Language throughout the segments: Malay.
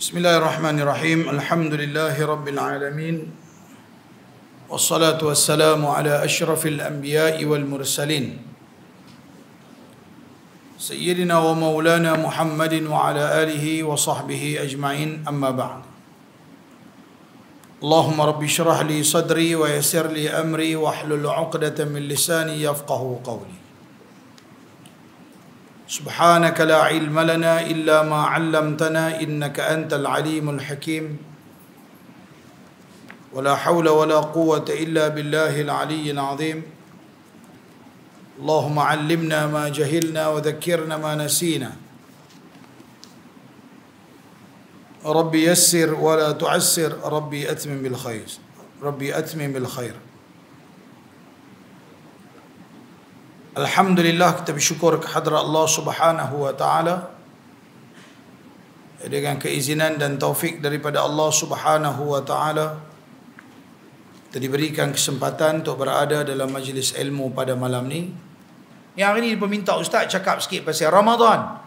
بسم الله الرحمن الرحيم الحمد لله رب العالمين والصلاة والسلام على أشرف الأنبياء والمرسلين سيدنا ومولانا محمد وعلى آله وصحبه أجمعين أما بعد اللهم رب اشرح لي صدري ويسر لي أمري واحلل عقدة من لساني يفقه قولي سبحانك لا علم لنا إلا ما علمتنا إنك أنت العليم الحكيم ولا حول ولا قوة إلا بالله العلي العظيم اللهم علمنا ما جهلنا وذكرنا ما نسينا ربي يسر ولا تعسر ربي أتمم بالخير ربي أتمم بالخير Alhamdulillah kita bersyukur kehadra Allah subhanahu wa ta'ala Dengan keizinan dan taufik daripada Allah subhanahu wa ta'ala Kita diberikan kesempatan untuk berada dalam majlis ilmu pada malam ni Yang hari ni peminta ustaz cakap sikit pasal Ramadan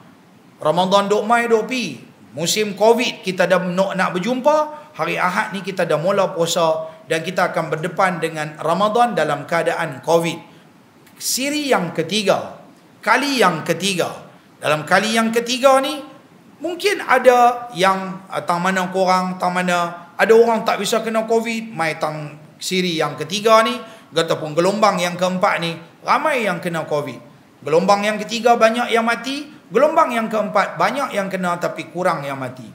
Ramadan duk mai duk pi Musim covid kita dah nak, nak berjumpa Hari Ahad ni kita dah mula puasa Dan kita akan berdepan dengan Ramadan dalam keadaan covid siri yang ketiga kali yang ketiga dalam kali yang ketiga ni mungkin ada yang ah, tang mana korang tang mana ada orang tak bisa kena covid mai tang siri yang ketiga ni pun gelombang yang keempat ni ramai yang kena covid gelombang yang ketiga banyak yang mati gelombang yang keempat banyak yang kena tapi kurang yang mati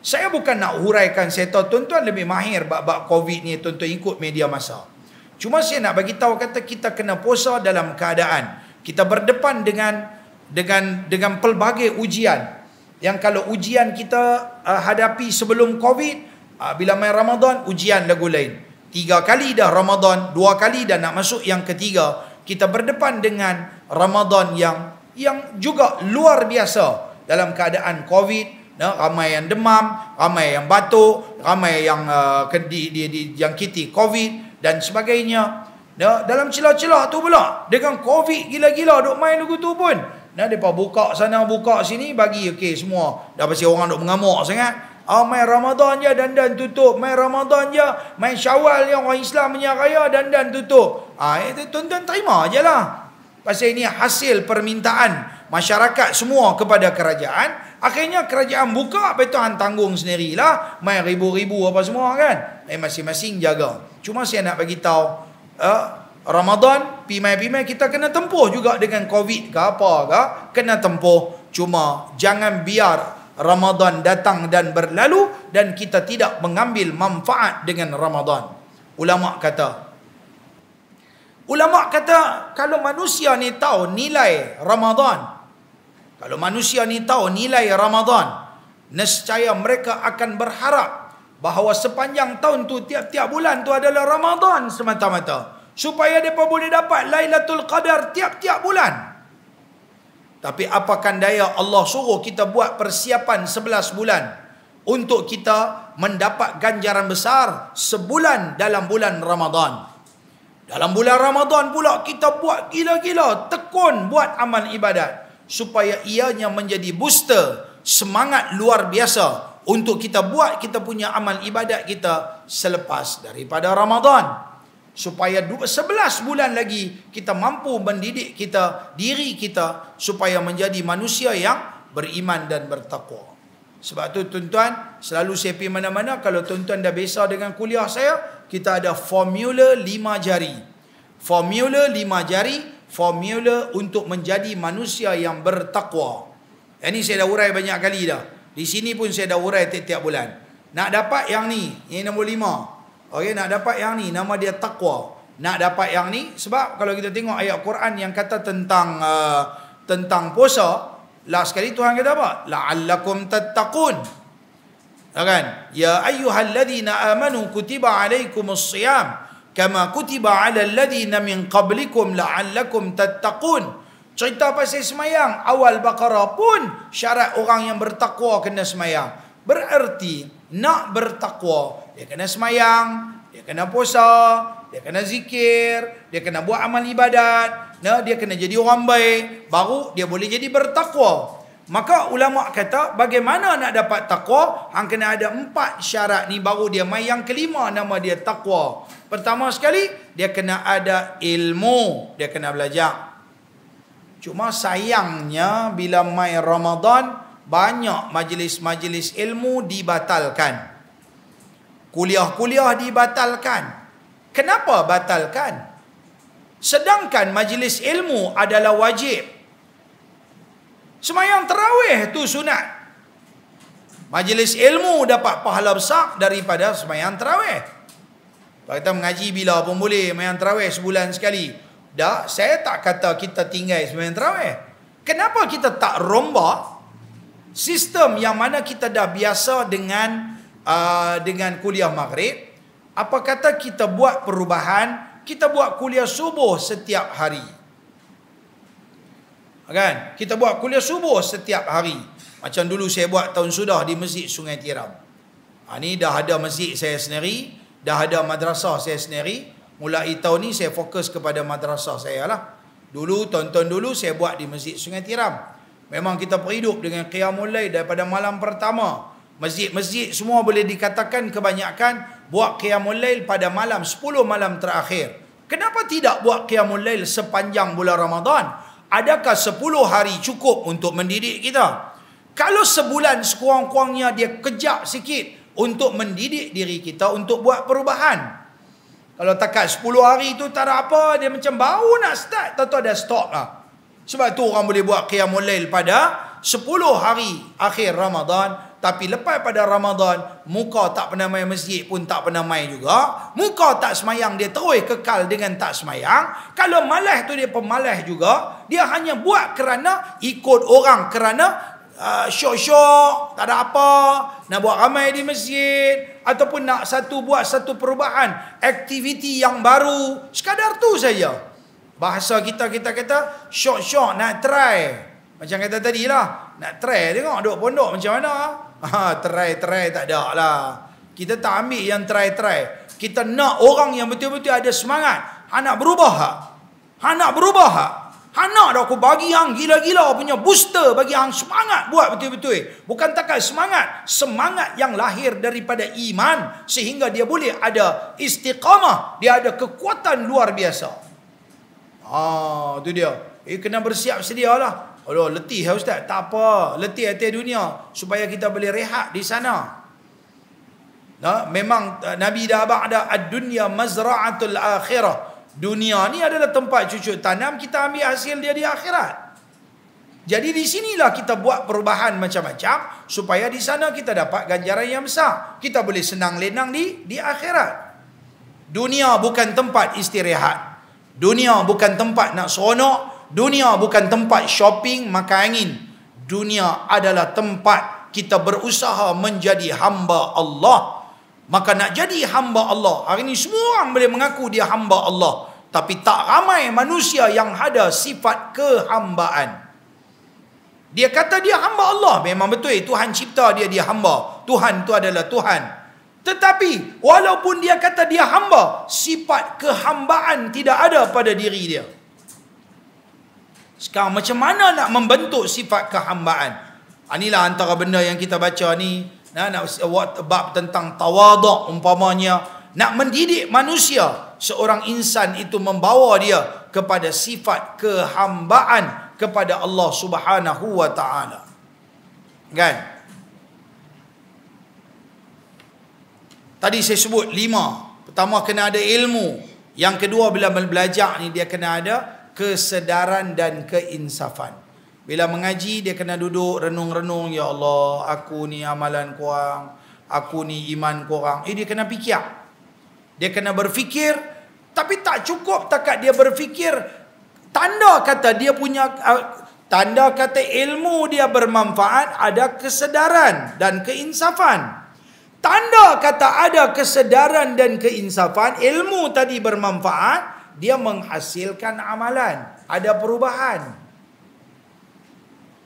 saya bukan nak huraikan saya tahu tuan-tuan lebih mahir bab-bab covid ni tuan-tuan ikut media masa Cuma saya nak bagi tahu kata kita kena puasa dalam keadaan kita berdepan dengan dengan dengan pelbagai ujian. Yang kalau ujian kita uh, hadapi sebelum Covid, uh, bila mai Ramadan ujian dah gula lain. Tiga kali dah Ramadan, dua kali dah nak masuk yang ketiga, kita berdepan dengan Ramadan yang yang juga luar biasa dalam keadaan Covid nah, ramai yang demam, ramai yang batuk, ramai yang uh, di, di, di, yang kiti Covid dan sebagainya. Ya, dalam celah-celah tu pula dengan covid gila-gila duk main lagu tu pun. Nah depa buka sana buka sini bagi okey semua. Dah pasti orang duk mengamuk sangat. Ah main Ramadan je dan dan tutup. Main Ramadan je, main Syawal yang orang Islam punya raya dan dan tutup. Ah ha, eh, itu tuan-tuan terima ajalah. Pasal ini hasil permintaan masyarakat semua kepada kerajaan. Akhirnya kerajaan buka, betul tanggung sendirilah. Main ribu-ribu apa semua kan eh masing-masing jaga. Cuma saya nak bagi tahu eh, Ramadan pimai-pimai kita kena tempuh juga dengan COVID ke apa ke kena tempuh. Cuma jangan biar Ramadan datang dan berlalu dan kita tidak mengambil manfaat dengan Ramadan. Ulama kata Ulama kata kalau manusia ni tahu nilai Ramadan kalau manusia ni tahu nilai Ramadan nescaya mereka akan berharap bahawa sepanjang tahun tu tiap-tiap bulan tu adalah Ramadan semata-mata supaya depa boleh dapat Lailatul Qadar tiap-tiap bulan. Tapi apakan daya Allah suruh kita buat persiapan 11 bulan untuk kita mendapat ganjaran besar sebulan dalam bulan Ramadan. Dalam bulan Ramadan pula kita buat gila-gila tekun buat amal ibadat supaya ianya menjadi booster semangat luar biasa untuk kita buat kita punya amal ibadat kita selepas daripada Ramadan supaya 11 bulan lagi kita mampu mendidik kita diri kita supaya menjadi manusia yang beriman dan bertakwa sebab tu tuan-tuan selalu saya pergi mana-mana kalau tuan-tuan dah biasa dengan kuliah saya kita ada formula 5 jari formula 5 jari formula untuk menjadi manusia yang bertakwa ini saya dah urai banyak kali dah di sini pun saya dah urai tiap-tiap bulan. Nak dapat yang ni, yang nombor lima. Okay, nak dapat yang ni, nama dia takwa. Nak dapat yang ni, sebab kalau kita tengok ayat Quran yang kata tentang uh, tentang puasa, last sekali Tuhan kata apa? La'allakum tattaqun. Ya kan? Ya ayuhal ayyuhalladzina amanu kutiba alaikumus siyam kama kutiba alal ladzina min qablikum la'allakum tattaqun. Cerita pasal semayang awal Baqarah pun syarat orang yang bertakwa kena semayang. Bererti nak bertakwa dia kena semayang, dia kena puasa, dia kena zikir, dia kena buat amal ibadat, nah dia kena jadi orang baik baru dia boleh jadi bertakwa. Maka ulama kata bagaimana nak dapat takwa hang kena ada empat syarat ni baru dia mai yang kelima nama dia takwa. Pertama sekali dia kena ada ilmu, dia kena belajar. Cuma sayangnya bila mai Ramadan banyak majlis-majlis ilmu dibatalkan. Kuliah-kuliah dibatalkan. Kenapa batalkan? Sedangkan majlis ilmu adalah wajib. Semayang terawih tu sunat. Majlis ilmu dapat pahala besar daripada semayang terawih. kita mengaji bila pun boleh, semayang terawih sebulan sekali. Tak, saya tak kata kita tinggal sembahyang terawih. Kenapa kita tak romba sistem yang mana kita dah biasa dengan uh, dengan kuliah maghrib? Apa kata kita buat perubahan, kita buat kuliah subuh setiap hari. Kan? Kita buat kuliah subuh setiap hari. Macam dulu saya buat tahun sudah di Masjid Sungai Tiram. Ha, dah ada masjid saya sendiri, dah ada madrasah saya sendiri, Mulai tahun ni saya fokus kepada madrasah saya lah. Dulu, tonton dulu saya buat di Masjid Sungai Tiram. Memang kita berhidup dengan Qiyam Mulai daripada malam pertama. Masjid-masjid semua boleh dikatakan kebanyakan buat Qiyam Mulai pada malam 10 malam terakhir. Kenapa tidak buat Qiyam Mulai sepanjang bulan Ramadan? Adakah 10 hari cukup untuk mendidik kita? Kalau sebulan sekurang-kurangnya dia kejap sikit untuk mendidik diri kita untuk buat Perubahan. Kalau takat 10 hari tu tak ada apa. Dia macam baru nak start. Tentu ada stop lah. Sebab tu orang boleh buat qiyamul lail pada 10 hari akhir Ramadan. Tapi lepas pada Ramadan, muka tak pernah main masjid pun tak pernah main juga. Muka tak semayang, dia terus kekal dengan tak semayang. Kalau malah tu dia pemalah juga, dia hanya buat kerana ikut orang. Kerana Show ah, show tak ada apa, nak buat ramai di masjid, ataupun nak satu buat satu perubahan, aktiviti yang baru, sekadar tu saja. Bahasa kita, kita kata, show show nak try. Macam kata tadi lah, nak try tengok duk pondok macam mana. Ha, try, try tak ada lah. Kita tak ambil yang try-try. Kita nak orang yang betul-betul ada semangat. Ha, nak berubah ha? Ha, nak berubah ha? Hanak dah aku bagi hang gila-gila punya booster bagi hang semangat buat betul-betul. Bukan takkan semangat. Semangat yang lahir daripada iman sehingga dia boleh ada istiqamah. Dia ada kekuatan luar biasa. Ah, tu dia. Eh, kena bersiap sedia lah. Aduh, letih ya Ustaz. Tak apa. Letih hati dunia. Supaya kita boleh rehat di sana. Nah, memang eh, Nabi dah abang ada. Ad-dunya mazra'atul akhirah. Dunia ni adalah tempat cucuk tanam kita ambil hasil dia di akhirat. Jadi di sinilah kita buat perubahan macam-macam supaya di sana kita dapat ganjaran yang besar. Kita boleh senang lenang di di akhirat. Dunia bukan tempat istirahat. Dunia bukan tempat nak seronok. Dunia bukan tempat shopping, makan angin. Dunia adalah tempat kita berusaha menjadi hamba Allah maka nak jadi hamba Allah hari ini semua orang boleh mengaku dia hamba Allah tapi tak ramai manusia yang ada sifat kehambaan dia kata dia hamba Allah memang betul Tuhan cipta dia dia hamba Tuhan itu adalah Tuhan tetapi walaupun dia kata dia hamba sifat kehambaan tidak ada pada diri dia sekarang macam mana nak membentuk sifat kehambaan ah, inilah antara benda yang kita baca ni nah, nak buat bab tentang tawaduk umpamanya nak mendidik manusia seorang insan itu membawa dia kepada sifat kehambaan kepada Allah Subhanahu wa taala kan tadi saya sebut lima pertama kena ada ilmu yang kedua bila belajar ni dia kena ada kesedaran dan keinsafan bila mengaji dia kena duduk renung-renung Ya Allah aku ni amalan kurang Aku ni iman kurang Eh dia kena fikir Dia kena berfikir Tapi tak cukup takat dia berfikir Tanda kata dia punya uh, Tanda kata ilmu dia bermanfaat Ada kesedaran dan keinsafan Tanda kata ada kesedaran dan keinsafan Ilmu tadi bermanfaat Dia menghasilkan amalan Ada Perubahan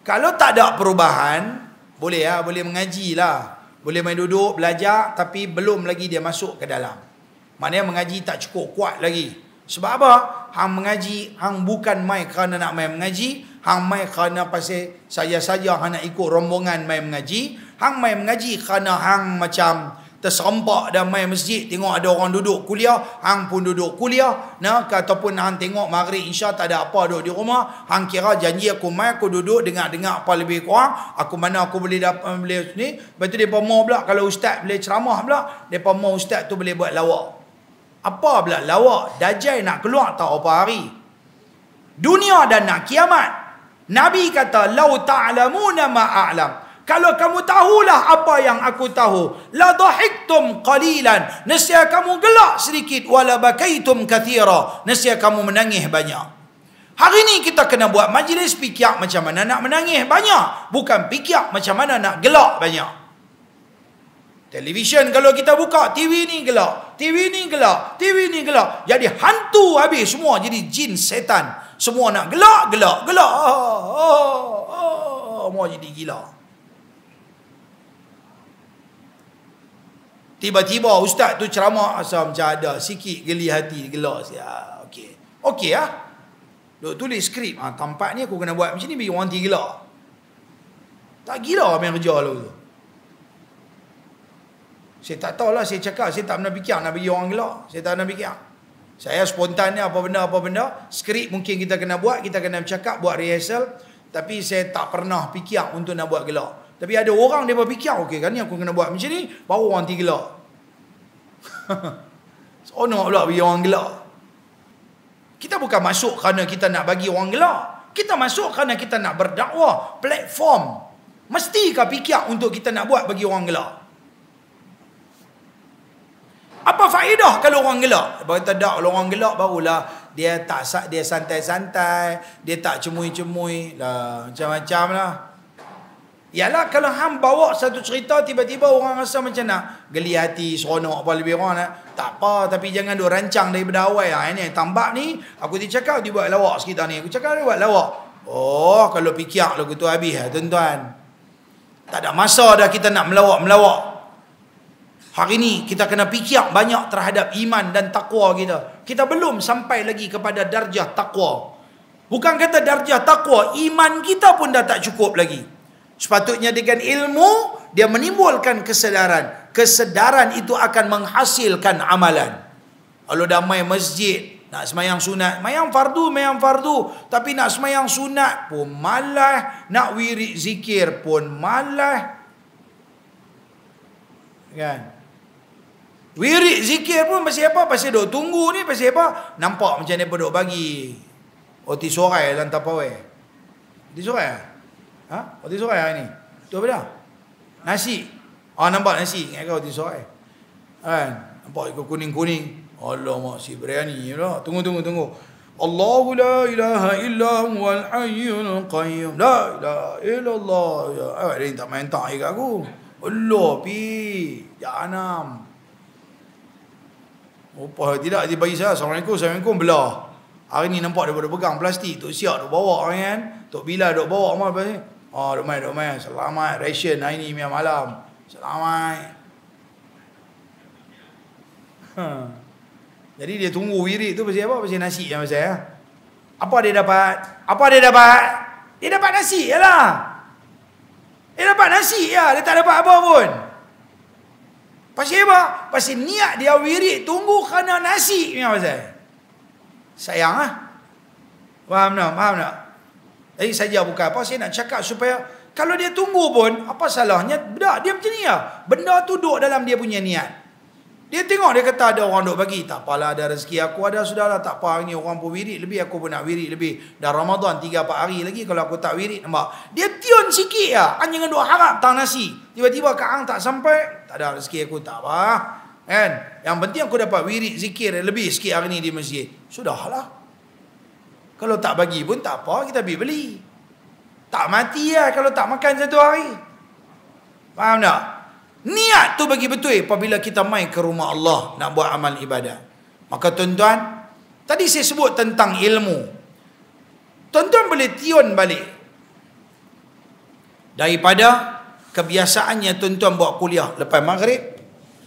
kalau tak ada perubahan, boleh ya, boleh mengaji lah. Boleh main duduk, belajar, tapi belum lagi dia masuk ke dalam. Maknanya mengaji tak cukup kuat lagi. Sebab apa? Hang mengaji, hang bukan mai kerana nak main mengaji. Hang mai kerana pasal saya saja hang nak ikut rombongan main mengaji. Hang main mengaji kerana hang macam terserempak dan main masjid tengok ada orang duduk kuliah hang pun duduk kuliah nah ataupun hang tengok maghrib insya tak ada apa duduk di rumah hang kira janji aku mai aku duduk dengar dengar apa lebih kurang aku mana aku boleh dapat eh, boleh sini lepas tu depa mau pula kalau ustaz boleh ceramah pula depa mau ustaz tu boleh buat lawak apa pula lawak dajai nak keluar tak apa hari dunia dan nak kiamat Nabi kata lau ta'lamuna ma kalau kamu tahulah apa yang aku tahu la dhahiktum qalilan nescaya kamu gelak sedikit wala bakaitum kathira nescaya kamu menangis banyak hari ini kita kena buat majlis fikir macam mana nak menangis banyak bukan fikir macam mana nak gelak banyak Television kalau kita buka TV ni gelap, TV ni gelap, TV ni gelap. Jadi hantu habis semua jadi jin setan. Semua nak gelap, gelap, gelap. Oh, ah, oh, ah, oh. Ah, Mau jadi gila. Tiba-tiba ustaz tu ceramah asam macam ada sikit geli hati gelak sikit. ya, okey. Okey ah. Ha? Duk tulis skrip. Ah ha, tempat ni aku kena buat macam ni bagi orang ti gila. Tak gila main kerja lu tu. Saya tak tahu lah, saya cakap saya tak pernah fikir nak bagi orang gila. Saya tak pernah fikir. Saya spontannya apa benda apa benda skrip mungkin kita kena buat kita kena bercakap buat rehearsal tapi saya tak pernah fikir untuk nak buat gelak. Tapi ada orang dia berfikir, okey kan ni aku kena buat macam ni, baru orang tinggal. gelak. Seronok pula bagi orang gelak. Kita bukan masuk kerana kita nak bagi orang gelak. Kita masuk kerana kita nak berdakwah, platform. Mestikah fikir untuk kita nak buat bagi orang gelak? Apa faedah kalau orang gelak? Bagi tak ada kalau orang gelak barulah dia tak dia santai-santai, dia tak cemui-cemui lah macam-macam lah. Ialah kalau ham bawa satu cerita tiba-tiba orang rasa macam nak geli hati, seronok apa lebih orang nak. Tak apa tapi jangan duk rancang daripada awal. Ha, ini tambak ni aku dia cakap dia buat lawak sikit ni. Aku cakap dia buat lawak. Oh kalau fikir lah tu habis lah tuan-tuan. Tak ada masa dah kita nak melawak-melawak. Hari ni kita kena fikir banyak terhadap iman dan takwa kita. Kita belum sampai lagi kepada darjah takwa. Bukan kata darjah takwa, iman kita pun dah tak cukup lagi. Sepatutnya dengan ilmu dia menimbulkan kesedaran. Kesedaran itu akan menghasilkan amalan. Kalau dah main masjid, nak semayang sunat, mayang fardu, mayang fardu. Tapi nak semayang sunat pun malah, nak wirid zikir pun malah. Kan? Wirid zikir pun pasal apa? Pasal duk tunggu ni, pasal apa? Nampak macam dia duk bagi. Oh, ti sorai lah, lantar Ti sorai lah. Ha? Roti sorai hari ni. Tu apa dah? Nasi. Ah oh, nampak nasi. Ingat kau roti sorai. Kan? Nampak ikut kuning-kuning. Allah mak si berani ni lah. Tunggu, tunggu, tunggu. Allahu la ilaha illa huwal hayyul qayyum. La ilaha illallah. Ya, eh, awak ni tak main tak ikut aku. Allah pi. Ya anam. Rupa tidak dia bagi saya. Assalamualaikum, Assalamualaikum. Belah. Hari ni nampak dia pada pegang plastik. Tok siap duk bawa kan. Tok bila duk bawa. Amal, apa Oh, ah, ramai ramai selamat Russian hari ni malam. Selamat. Ha. Jadi dia tunggu wirid tu pasal apa? Pasal nasi yang pasal ya. Apa dia dapat? Apa dia dapat? Dia dapat nasi jelah. Dia dapat nasi ya, dia tak dapat apa pun. Pasal apa? Pasal niat dia wirid tunggu kerana nasi punya pasal. Sayang ah. Ha? Faham tak? Faham tak? Jadi eh, saja bukan apa saya nak cakap supaya kalau dia tunggu pun apa salahnya? Tak, dia macam ni lah. Benda tu duduk dalam dia punya niat. Dia tengok dia kata ada orang duk bagi. Tak apalah ada rezeki aku ada sudah lah tak apa ni orang pun wirid lebih aku pun nak wirid lebih. Dah Ramadan 3 4 hari lagi kalau aku tak wirid nampak. Dia tion sikit ah. Anjing duk harap tang nasi. Tiba-tiba ke ang tak sampai, tak ada rezeki aku tak apa. Kan? Yang penting aku dapat wirid zikir lebih sikit hari ni di masjid. Sudahlah. Kalau tak bagi pun tak apa, kita pergi beli. Tak mati lah kalau tak makan satu hari. Faham tak? Niat tu bagi betul apabila kita main ke rumah Allah nak buat amal ibadah. Maka tuan-tuan, tadi saya sebut tentang ilmu. Tuan-tuan boleh tion balik. Daripada kebiasaannya tuan-tuan buat kuliah lepas maghrib,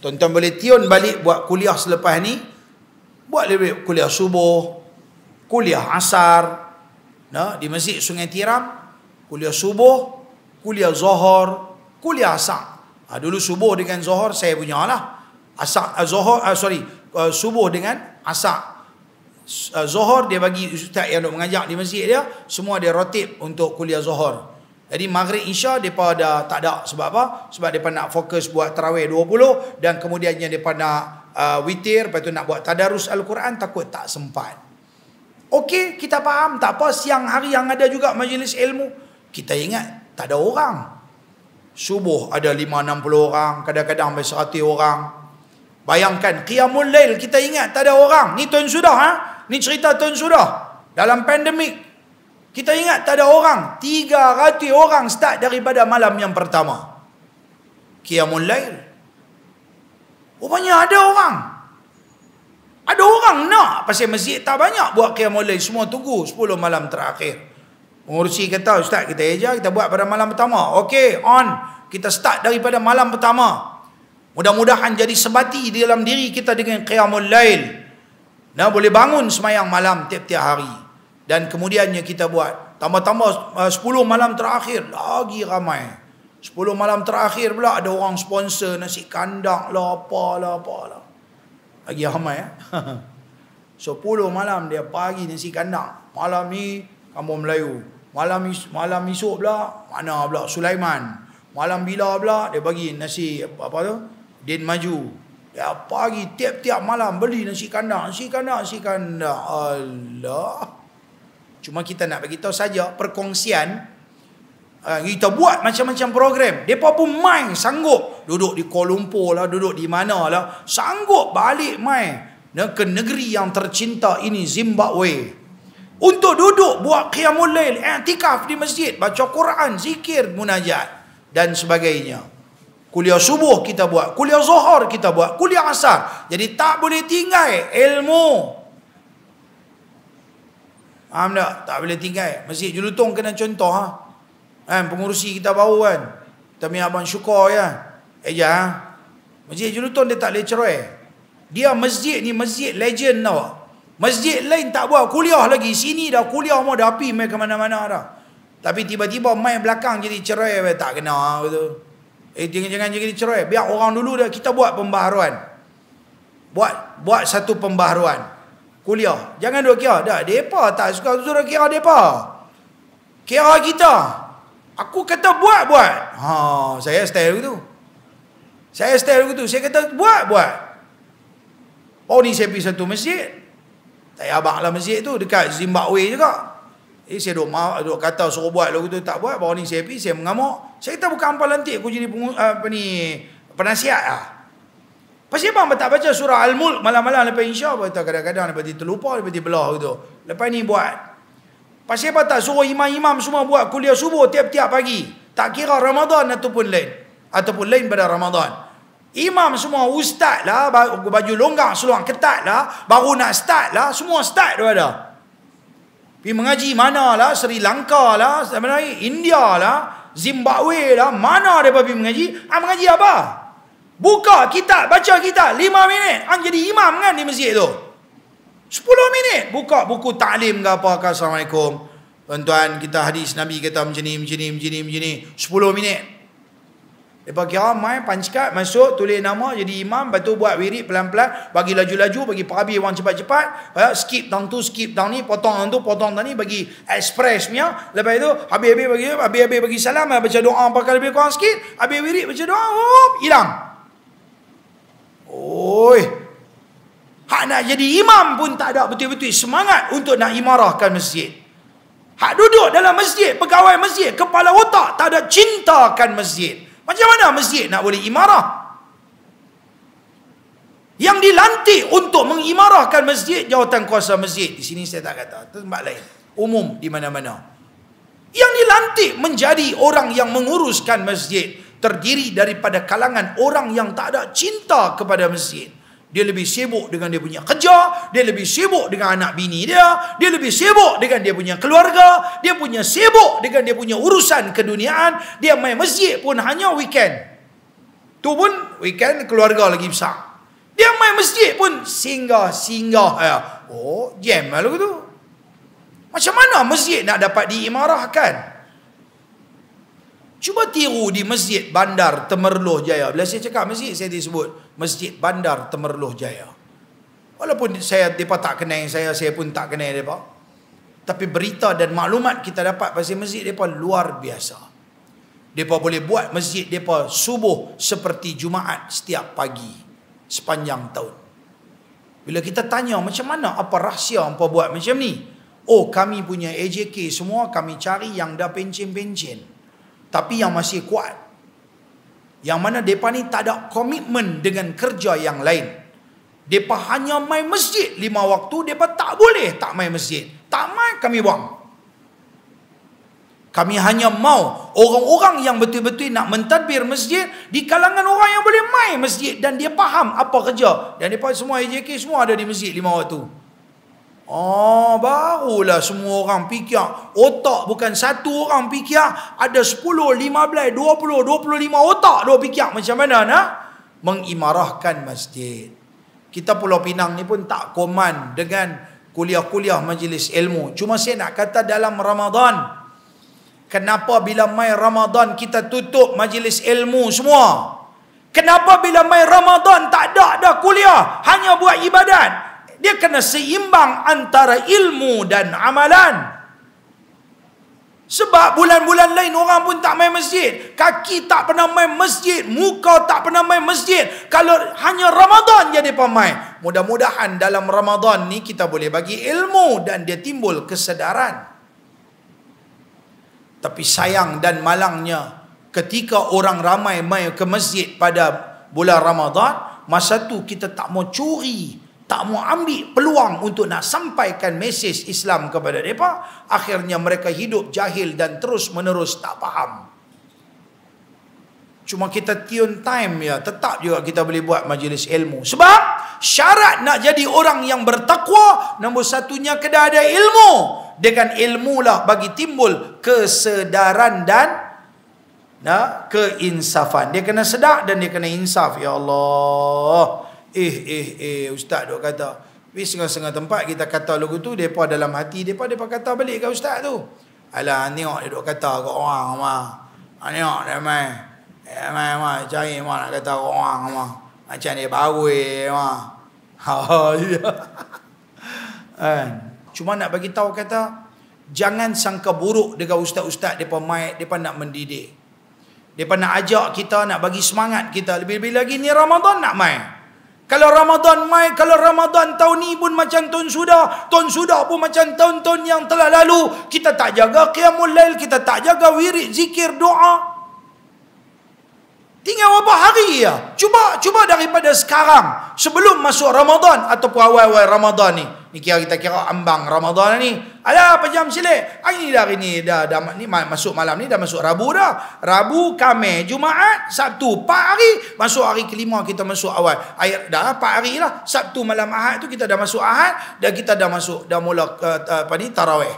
tuan-tuan boleh tion balik buat kuliah selepas ni, buat lebih kuliah subuh, kuliah asar nah, di masjid Sungai Tiram, kuliah subuh, kuliah zohor, kuliah asar. Ha, dulu subuh dengan zohor saya punya lah. Asar, uh, eh, zohor, uh, eh, sorry, uh, subuh dengan asar. Uh, zohor dia bagi ustaz yang nak mengajak di masjid dia, semua dia rotip untuk kuliah zohor. Jadi maghrib insya mereka dah tak ada sebab apa? Sebab mereka nak fokus buat terawih 20 dan kemudiannya mereka nak uh, witir, lepas tu nak buat tadarus Al-Quran takut tak sempat. Okey, kita faham. Tak apa, siang hari yang ada juga majlis ilmu. Kita ingat, tak ada orang. Subuh ada lima enam 60 orang. Kadang-kadang ada -kadang orang. Bayangkan, Qiyamul Lail kita ingat tak ada orang. Ni Tuan Sudah. Ha? Ni cerita Tuan Sudah. Dalam pandemik. Kita ingat tak ada orang. Tiga 300 orang start daripada malam yang pertama. Qiyamul Lail. Rupanya ada Orang. Ada orang nak pasal masjid tak banyak buat qiyam lain semua tunggu 10 malam terakhir. Mursi kata ustaz kita eja kita buat pada malam pertama. Okey, on. Kita start daripada malam pertama. Mudah-mudahan jadi sebati di dalam diri kita dengan qiyamul lail. Nah, boleh bangun semayang malam tiap-tiap hari. Dan kemudiannya kita buat. Tambah-tambah 10 eh, malam terakhir. Lagi ramai. 10 malam terakhir pula ada orang sponsor nasi kandang lah apalah lah. lah lagi ramai So 10 malam dia pagi nasi kandang malam ni kampung Melayu malam is, malam esok pula mana pula Sulaiman malam bila pula dia bagi nasi apa tu din maju dia ya, pagi tiap-tiap malam beli nasi kandang nasi kandang nasi kandang Allah cuma kita nak bagi saja perkongsian Ah, kita buat macam-macam program. Depa pun main sanggup duduk di Kuala Lumpur lah, duduk di mana lah, sanggup balik main dan ke negeri yang tercinta ini Zimbabwe. Untuk duduk buat qiyamul lail, i'tikaf di masjid, baca Quran, zikir, munajat dan sebagainya. Kuliah subuh kita buat, kuliah zuhur kita buat, kuliah asar. Jadi tak boleh tinggal ilmu. Faham tak? Tak boleh tinggal. Masjid Julutong kena contoh ha. Kan pengurusi kita baru kan. Kita punya abang syukur ya. Eh ya. Masjid Jelutun dia tak lecture. Dia masjid ni masjid legend tau. Masjid lain tak buat kuliah lagi. Sini dah kuliah mau dah api mai ke mana-mana dah. Tapi tiba-tiba main belakang jadi cerai tak kena gitu. Eh jangan-jangan jadi cerai. Biar orang dulu dah kita buat pembaharuan. Buat buat satu pembaharuan. Kuliah. Jangan dua kira dah. Depa tak suka suruh kira depa. Kira kita. Aku kata buat buat. Ha, saya style begitu. Saya style begitu. Saya kata buat buat. Oh ni saya pergi satu masjid. Tak abahlah masjid tu dekat Zimbabwe juga. Eh saya duk mau duk kata suruh buat lagu tu tak buat. Baru ni saya pergi saya mengamuk. Saya kata bukan hangpa lantik aku jadi pengu, apa ni penasihat ah. Pasti abang tak baca surah Al-Mulk malam-malam lepas insya Allah. Kata kadang-kadang lepas dia terlupa, lepas dia belah gitu. Lepas ni buat. Pasal apa tak suruh imam-imam semua buat kuliah subuh tiap-tiap pagi. Tak kira Ramadan ataupun lain. Ataupun lain pada Ramadan. Imam semua ustaz lah, baju longgar seluar ketat lah, baru nak start lah, semua start tu ada. Pergi mengaji mana lah, Sri Lanka lah, mana India lah, Zimbabwe lah, mana dia pergi mengaji? Ah, mengaji apa? Buka kitab, baca kitab, lima minit, ah, jadi imam kan di masjid tu. 10 minit buka buku taklim ke apa ke Assalamualaikum. Tuan-tuan kita hadis Nabi kata macam ni, macam ni, macam ni, macam ni. 10 minit. Lepas kira main pancikat masuk tulis nama jadi imam. Lepas tu buat wirid pelan-pelan. Bagi laju-laju, bagi perhabis orang cepat-cepat. Eh, skip down tu, skip down ni, potong down tu, potong down ni. Bagi express punya. Lepas tu habis-habis bagi, habis-habis bagi salam. Eh, baca doa pakai lebih kurang sikit. Habis wirid baca doa, hop, hilang. Oi. Hak nak jadi imam pun tak ada betul-betul semangat untuk nak imarahkan masjid. Hak duduk dalam masjid, pegawai masjid, kepala otak tak ada cintakan masjid. Macam mana masjid nak boleh imarah? Yang dilantik untuk mengimarahkan masjid, jawatan kuasa masjid. Di sini saya tak kata, itu tempat lain. Umum di mana-mana. Yang dilantik menjadi orang yang menguruskan masjid. Terdiri daripada kalangan orang yang tak ada cinta kepada masjid. Dia lebih sibuk dengan dia punya kerja, dia lebih sibuk dengan anak bini dia, dia lebih sibuk dengan dia punya keluarga, dia punya sibuk dengan dia punya urusan keduniaan, dia main masjid pun hanya weekend. Tu pun weekend keluarga lagi besar. Dia main masjid pun singgah-singgah. Eh, oh, jam lah tu. Macam mana masjid nak dapat diimarahkan? Cuba tiru di Masjid Bandar Temerloh Jaya. Bila saya cakap masjid, saya disebut Masjid Bandar Temerloh Jaya. Walaupun saya mereka tak kenal saya, saya pun tak kenal mereka. Tapi berita dan maklumat kita dapat pasal masjid mereka luar biasa. Mereka boleh buat masjid mereka subuh seperti Jumaat setiap pagi sepanjang tahun. Bila kita tanya macam mana apa rahsia apa buat macam ni? Oh kami punya AJK semua kami cari yang dah pencin-pencin. pencin pencin tapi yang masih kuat yang mana mereka ni tak ada komitmen dengan kerja yang lain mereka hanya main masjid lima waktu mereka tak boleh tak main masjid tak main kami buang kami hanya mau orang-orang yang betul-betul nak mentadbir masjid di kalangan orang yang boleh main masjid dan dia faham apa kerja dan mereka semua AJK semua ada di masjid lima waktu Oh, barulah semua orang fikir. Otak bukan satu orang fikir. Ada 10, 15, 20, 25 otak dua fikir. Macam mana nak? Mengimarahkan masjid. Kita Pulau Pinang ni pun tak koman dengan kuliah-kuliah majlis ilmu. Cuma saya nak kata dalam Ramadan. Kenapa bila mai Ramadan kita tutup majlis ilmu semua? Kenapa bila mai Ramadan tak ada dah kuliah? Hanya buat ibadat? Dia kena seimbang antara ilmu dan amalan. Sebab bulan-bulan lain orang pun tak main masjid. Kaki tak pernah main masjid. Muka tak pernah main masjid. Kalau hanya Ramadan jadi pemain. Mudah-mudahan dalam Ramadan ni kita boleh bagi ilmu dan dia timbul kesedaran. Tapi sayang dan malangnya ketika orang ramai main ke masjid pada bulan Ramadan, masa tu kita tak mau curi tak mau ambil peluang untuk nak sampaikan mesej Islam kepada mereka akhirnya mereka hidup jahil dan terus menerus tak faham cuma kita tune time ya tetap juga kita boleh buat majlis ilmu sebab syarat nak jadi orang yang bertakwa nombor satunya kena ada ilmu dengan ilmu lah bagi timbul kesedaran dan nah keinsafan dia kena sedar dan dia kena insaf ya Allah eh eh eh ustaz dok kata tapi setengah-setengah tempat kita kata lagu tu depa dalam hati depa depa kata balik ke ustaz tu ala niok dia dok kata ke orang ama ah, niok dia mai dia eh, mai ama cari ama nak kata ke orang ama macam ni bau ama ha ya eh cuma nak bagi tahu kata jangan sangka buruk dengan ustaz-ustaz depa mai depa nak mendidik depa nak ajak kita nak bagi semangat kita lebih-lebih lagi ni Ramadan nak mai kalau Ramadan mai, kalau Ramadan tahun ni pun macam tahun sudah, tahun sudah pun macam tahun-tahun yang telah lalu, kita tak jaga qiyamul lail, kita tak jaga wirid zikir doa. Tinggal berapa hari ya? Cuba cuba daripada sekarang sebelum masuk Ramadan ataupun awal-awal Ramadan ni. Ni kira kita kira ambang Ramadan ni. Ala apa jam silik? Hari ni dah hari ni dah, dah ni masuk malam ni dah masuk Rabu dah. Rabu, Kamis, Jumaat, Sabtu. Pak hari masuk hari kelima kita masuk awal. Ayat dah Pak hari lah. Sabtu malam Ahad tu kita dah masuk Ahad dan kita dah masuk dah mula uh, apa ni tarawih.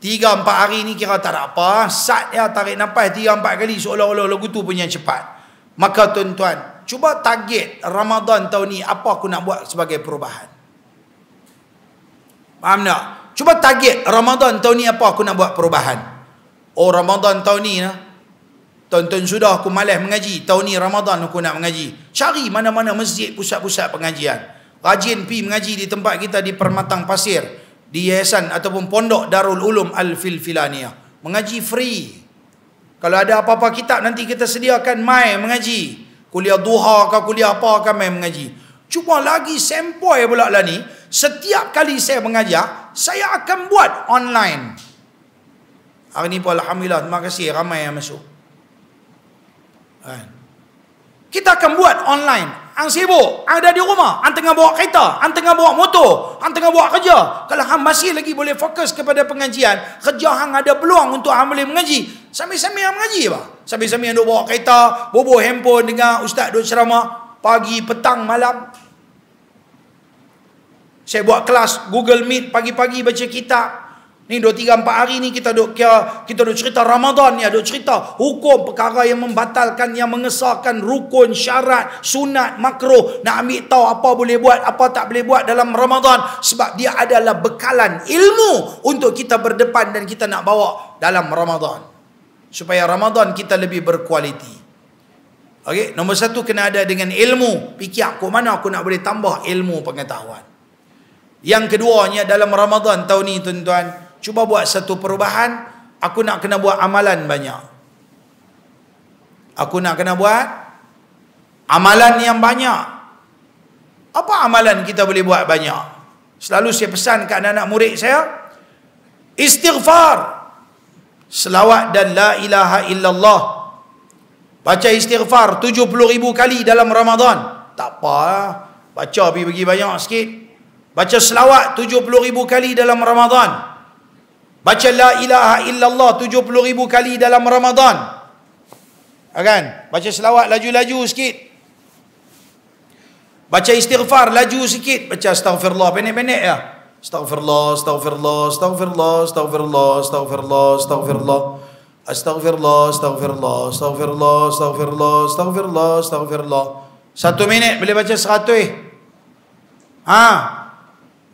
3 4 hari ni kira tak ada apa. Sat dia tarik nafas 3 4 kali seolah-olah lagu tu punya cepat. Maka tuan-tuan, cuba target Ramadan tahun ni apa aku nak buat sebagai perubahan. Faham tak? Cuba target Ramadan tahun ni apa aku nak buat perubahan. Oh Ramadan tahun ni lah. Tonton sudah aku malas mengaji. Tahun ni Ramadan aku nak mengaji. Cari mana-mana masjid pusat-pusat pengajian. Rajin pi mengaji di tempat kita di Permatang Pasir. Di Yayasan ataupun Pondok Darul Ulum Al-Filfilaniyah. Mengaji free. Kalau ada apa-apa kitab nanti kita sediakan mai mengaji. Kuliah duha ke kuliah apa akan mai mengaji. Cuma lagi sempoi pula lah ni. Setiap kali saya mengajar, saya akan buat online. Hari ni pun Alhamdulillah, terima kasih ramai yang masuk. Kan? Kita akan buat online. Ang sibuk, ang ada di rumah, ang tengah bawa kereta, ang tengah bawa motor, ang tengah bawa kerja. Kalau hang masih lagi boleh fokus kepada pengajian, kerja hang ada peluang untuk hang boleh mengaji. Sambil-sambil hang mengaji apa? Sambil-sambil hang bawa kereta, bobo handphone dengan ustaz duduk ceramah pagi, petang, malam. Saya buat kelas Google Meet pagi-pagi baca kitab. Ni 2 3 4 hari ni kita dok kira kita dok cerita Ramadan ni ada cerita hukum perkara yang membatalkan yang mengesahkan rukun syarat sunat makruh nak ambil tahu apa boleh buat apa tak boleh buat dalam Ramadan sebab dia adalah bekalan ilmu untuk kita berdepan dan kita nak bawa dalam Ramadan supaya Ramadan kita lebih berkualiti Okey, nombor satu kena ada dengan ilmu. Fikir aku mana aku nak boleh tambah ilmu pengetahuan. Yang keduanya dalam Ramadan tahun ni tuan-tuan, cuba buat satu perubahan, aku nak kena buat amalan banyak. Aku nak kena buat amalan yang banyak. Apa amalan kita boleh buat banyak? Selalu saya pesan kat anak-anak murid saya, istighfar. Selawat dan la ilaha illallah. Baca istighfar 70 ribu kali dalam Ramadan. Tak apa. Lah. Baca pergi-pergi banyak sikit. Baca selawat 70 ribu kali dalam Ramadhan. Baca la ilaha illallah 70 ribu kali dalam Ramadhan. Ah, kan? Baca selawat laju-laju sikit. Baca istighfar laju sikit. Baca astaghfirullah pendek-pendek ya. Astaghfirullah, astaghfirullah, astaghfirullah, astaghfirullah, astaghfirullah, astaghfirullah. Astaghfirullah, astaghfirullah, astaghfirullah, astaghfirullah, astaghfirullah, astaghfirullah. Satu minit boleh baca seratus. Eh? Ha?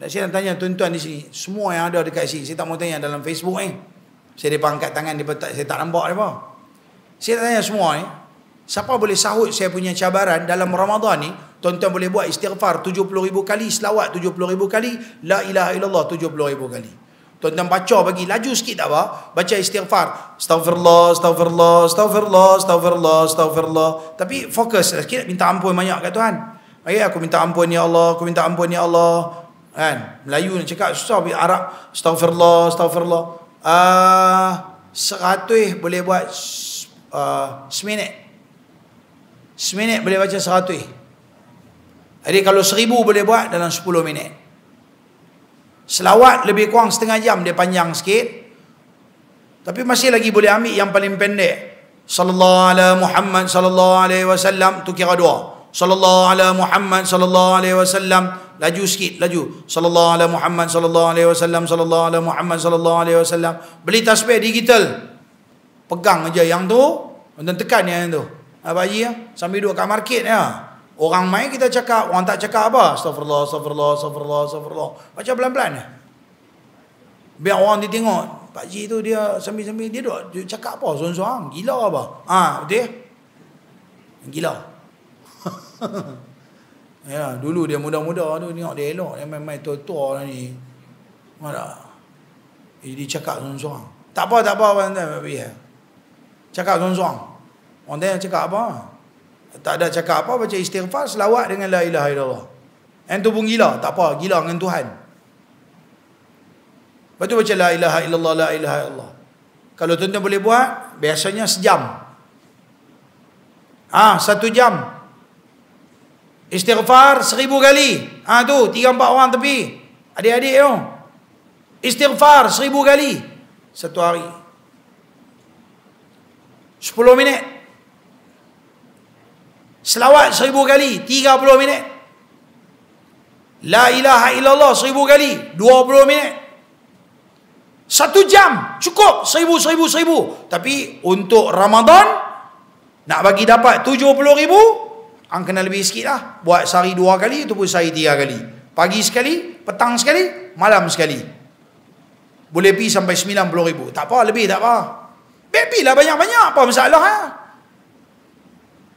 Dan saya nak tanya tuan-tuan di sini, semua yang ada dekat sini, saya tak mau tanya dalam Facebook ni. Eh. Saya dia angkat tangan dia tak, saya tak nampak dia apa. Saya nak tanya semua ni, eh. siapa boleh sahut saya punya cabaran dalam Ramadan ni, tuan-tuan boleh buat istighfar 70,000 kali, selawat 70,000 kali, la ilaha illallah 70,000 kali. Tuan-tuan baca bagi laju sikit tak apa? Baca istighfar. Astaghfirullah, astaghfirullah, astaghfirullah, astaghfirullah, astaghfirullah. Tapi fokus lah sikit minta ampun banyak kat Tuhan. Okey, aku minta ampun ya Allah, aku minta ampun ya Allah. Kan? Melayu nak cakap susah bagi Arab. Astagfirullah, astagfirullah. Uh, ah, seratus boleh buat uh, seminit. Seminit boleh baca seratus. Jadi kalau seribu boleh buat dalam sepuluh minit. Selawat lebih kurang setengah jam dia panjang sikit. Tapi masih lagi boleh ambil yang paling pendek. Sallallahu ala Muhammad sallallahu alaihi wasallam tu kira dua. Sallallahu ala Muhammad sallallahu alaihi wasallam laju sikit laju sallallahu alaihi wasallam. sallallahu alaihi wasallam sallallahu alaihi muhammad sallallahu alaihi wasallam beli tasbih digital pegang aja yang tu dan tekan yang tu apa ya sambil duduk kat market ya orang main kita cakap orang tak cakap apa astagfirullah astagfirullah astagfirullah astagfirullah baca pelan-pelan ya biar orang dia tengok pak ji tu dia sambil-sambil dia duduk cakap apa seorang-seorang gila apa ha betul gila Ya, dulu dia muda-muda tu tengok dia elok, dia main-main tua-tua lah ni. Mana? dia cakap sorang-sorang. Tak apa, tak apa, apa yang dia ya. Cakap sorang-sorang. Orang tanya cakap apa? Tak ada cakap apa, baca istighfar, selawat dengan la ilaha illallah. Yang tu pun gila, tak apa, gila dengan Tuhan. Lepas baca la ilaha illallah, la ilaha illallah. Kalau tuan-tuan boleh buat, biasanya sejam. Ah, ha, satu jam, Istighfar seribu kali. Ah ha, tu tiga empat orang tepi. Adik-adik tu. Istighfar seribu kali. Satu hari. Sepuluh minit. Selawat seribu kali. Tiga puluh minit. La ilaha illallah seribu kali. Dua puluh minit. Satu jam. Cukup. Seribu, seribu, seribu. Tapi untuk Ramadan. Nak bagi dapat tujuh puluh ribu. Ang kena lebih sikit lah Buat sehari dua kali itu pun sehari tiga kali Pagi sekali Petang sekali Malam sekali Boleh pergi sampai 90 ribu Tak apa lebih tak apa baby lah banyak-banyak Apa masalah lah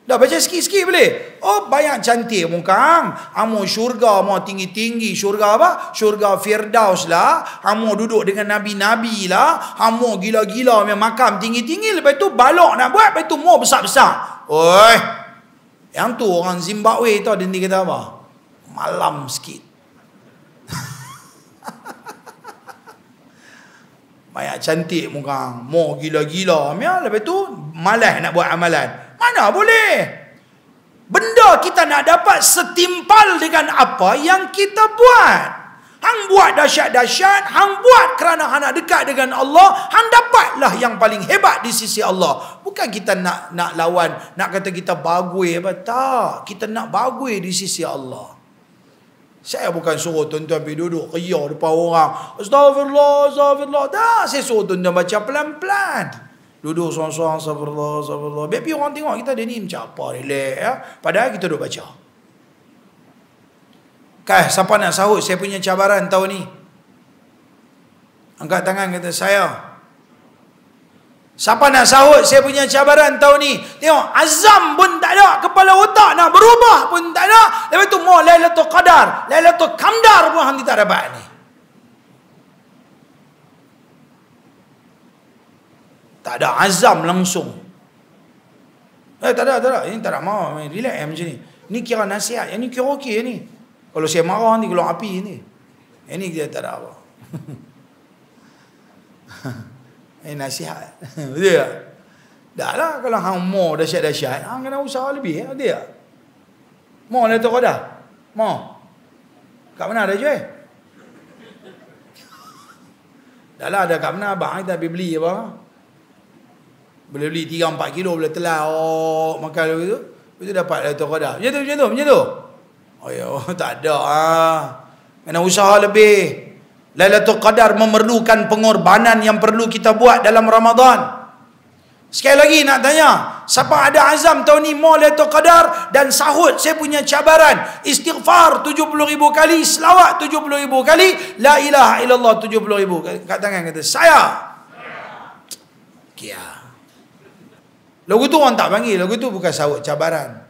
Dah baca sikit-sikit boleh Oh banyak cantik muka hang Amu syurga Amu tinggi-tinggi Syurga apa Syurga firdaus lah Amu duduk dengan nabi-nabi lah Amu gila-gila Makam tinggi-tinggi Lepas tu balok nak buat Lepas tu mu besar-besar Oi, yang tu orang Zimbabwe tu ada ni kata apa? Malam sikit. Banyak cantik muka. Mo gila-gila. Mia. Ya, lepas tu malas nak buat amalan. Mana boleh? Benda kita nak dapat setimpal dengan apa yang kita buat. Hang buat dahsyat-dahsyat, hang buat kerana hang nak dekat dengan Allah, hang dapatlah yang paling hebat di sisi Allah. Bukan kita nak nak lawan, nak kata kita bagui apa tak. Kita nak bagui di sisi Allah. Saya bukan suruh tuan-tuan pergi duduk kaya depan orang. Astagfirullah, astagfirullah. Dah, saya suruh tuan-tuan baca pelan-pelan. Duduk seorang-seorang, astagfirullah, astagfirullah. Biar orang tengok kita dia ni macam apa, relax. Ya. Padahal kita duduk baca. Kah, siapa nak sahut saya punya cabaran tahun ni? Angkat tangan kata saya. Siapa nak sahut saya punya cabaran tahun ni? Tengok, azam pun tak ada. Kepala otak nak berubah pun tak ada. Lepas tu, mau laylatul qadar. Laylatul kamdar pun hanti tak dapat ni. Tak ada azam langsung. Eh, tak ada, tak ada. Ini tak ada mahu. Relax eh, macam ni. Ni kira nasihat. ini ni kira okey ni. Kalau saya marah ni keluar api ni. Ini dia tak ada apa. Ini nasihat. Betul tak? Dah lah kalau hang mau dahsyat-dahsyat, hang kena usaha lebih. Eh? Betul tak? Mau lah tu kau dah? Mau? Kat mana ada je? Dah lah ada kat mana abang kita pergi beli apa? Boleh beli 3-4 kilo, boleh telah. Oh, makan lagi tu. Itu dapat lah tu kau dah. Macam tu, macam tu, macam tu. Macam tu. Oh ya tak ada ah. Ha. Mana usaha lebih. Lailatul Qadar memerlukan pengorbanan yang perlu kita buat dalam Ramadan. Sekali lagi nak tanya, siapa ada azam tahun ni mau Lailatul Qadar dan sahut saya punya cabaran, istighfar 70,000 kali, selawat 70,000 kali, la ilaha illallah 70,000 kat tangan kata saya. Kia. Lagu tu orang tak panggil, lagu tu bukan sahut cabaran.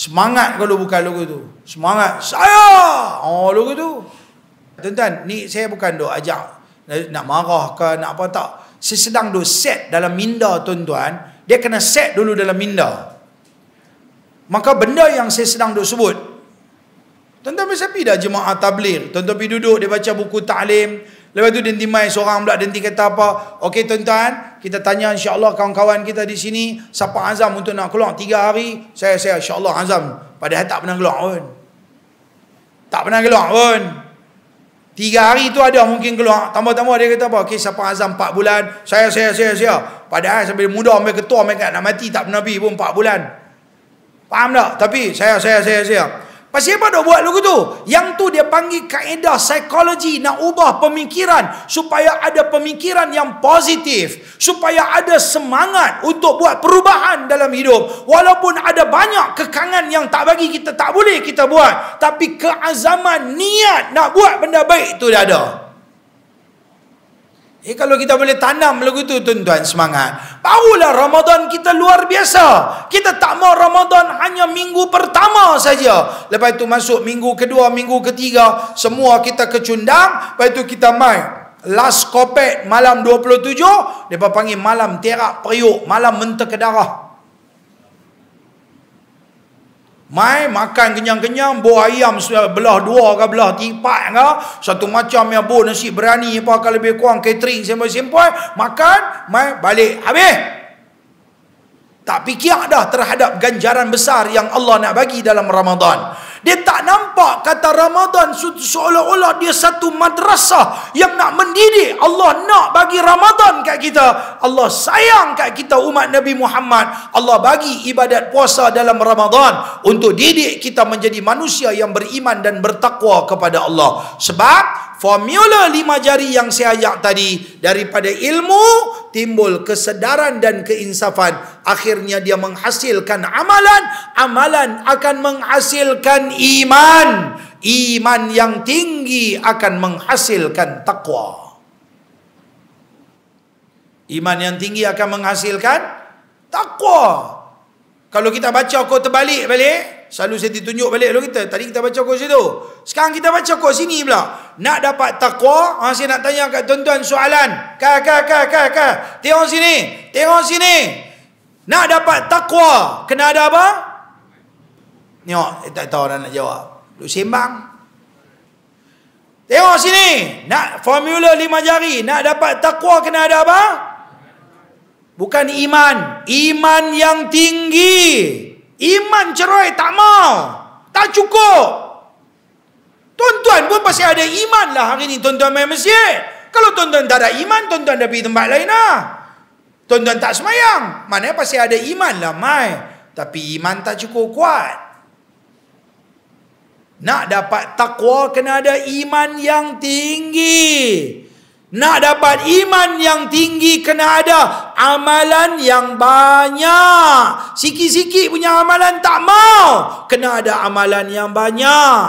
Semangat kalau bukan logo tu. Semangat saya. Oh logo tu. Tuan-tuan, ni saya bukan duk ajak eh, nak marah ke nak apa tak. Saya sedang duk set dalam minda tuan-tuan, dia kena set dulu dalam minda. Maka benda yang saya sedang duk sebut Tuan-tuan mesti pergi dah jemaah tabligh. Tuan-tuan pergi duduk dia baca buku taklim, Lepas tu dentimai seorang pula denti kata apa. Okey tuan-tuan, kita tanya insya-Allah kawan-kawan kita di sini siapa azam untuk nak keluar tiga hari. Saya saya insya-Allah azam. Padahal tak pernah keluar pun. Tak pernah keluar pun. Tiga hari tu ada mungkin keluar. Tambah-tambah dia kata apa? Okey siapa azam 4 bulan. Saya saya saya saya. Padahal sampai muda sampai ketua mereka nak mati tak pernah pergi pun 4 bulan. Faham tak? Tapi saya saya saya. saya. Pasal apa dia buat lagu tu? Yang tu dia panggil kaedah psikologi nak ubah pemikiran supaya ada pemikiran yang positif. Supaya ada semangat untuk buat perubahan dalam hidup. Walaupun ada banyak kekangan yang tak bagi kita tak boleh kita buat. Tapi keazaman niat nak buat benda baik tu dah ada. Eh, kalau kita boleh tanam lagu itu tuan-tuan semangat. Barulah Ramadan kita luar biasa. Kita tak mau Ramadan hanya minggu pertama saja. Lepas itu masuk minggu kedua, minggu ketiga. Semua kita kecundang. Lepas itu kita main. Last kopek malam 27. Lepas panggil malam terak periuk. Malam mentega darah. Mai makan kenyang-kenyang Bo ayam belah dua ke belah tipat ke Satu macam yang bo nasi berani apa ke lebih kurang catering simpul-simpul Makan Mai balik Habis Tak fikir dah terhadap ganjaran besar yang Allah nak bagi dalam Ramadan dia tak nampak kata Ramadan seolah-olah dia satu madrasah yang nak mendidik. Allah nak bagi Ramadan kat kita. Allah sayang kat kita umat Nabi Muhammad. Allah bagi ibadat puasa dalam Ramadan untuk didik kita menjadi manusia yang beriman dan bertakwa kepada Allah. Sebab formula lima jari yang saya ajak tadi daripada ilmu timbul kesedaran dan keinsafan akhirnya dia menghasilkan amalan amalan akan menghasilkan iman iman yang tinggi akan menghasilkan takwa iman yang tinggi akan menghasilkan takwa kalau kita baca kau terbalik balik Selalu saya ditunjuk balik lalu kita. Tadi kita baca kursi tu. Sekarang kita baca kursi sini pula. Nak dapat taqwa, ha, saya nak tanya kat tuan-tuan soalan. Ka, ka, ka, ka, ka. Tengok sini. Tengok sini. Nak dapat taqwa, kena ada apa? Tengok, saya eh, tak tahu nak jawab. Lu sembang. Tengok sini. Nak formula lima jari. Nak dapat taqwa, kena ada apa? Bukan iman. Iman yang tinggi. Iman cerai tak mau. Tak cukup. Tuan-tuan pun pasti ada iman lah hari ni tuan-tuan main masjid. Kalau tuan-tuan tak ada iman, tuan-tuan dah pergi tempat lain lah. Tuan-tuan tak semayang. Mana pasti ada iman lah mai. Tapi iman tak cukup kuat. Nak dapat takwa kena ada iman yang tinggi. Nak dapat iman yang tinggi kena ada amalan yang banyak. Sikit-sikit punya amalan tak mau. Kena ada amalan yang banyak.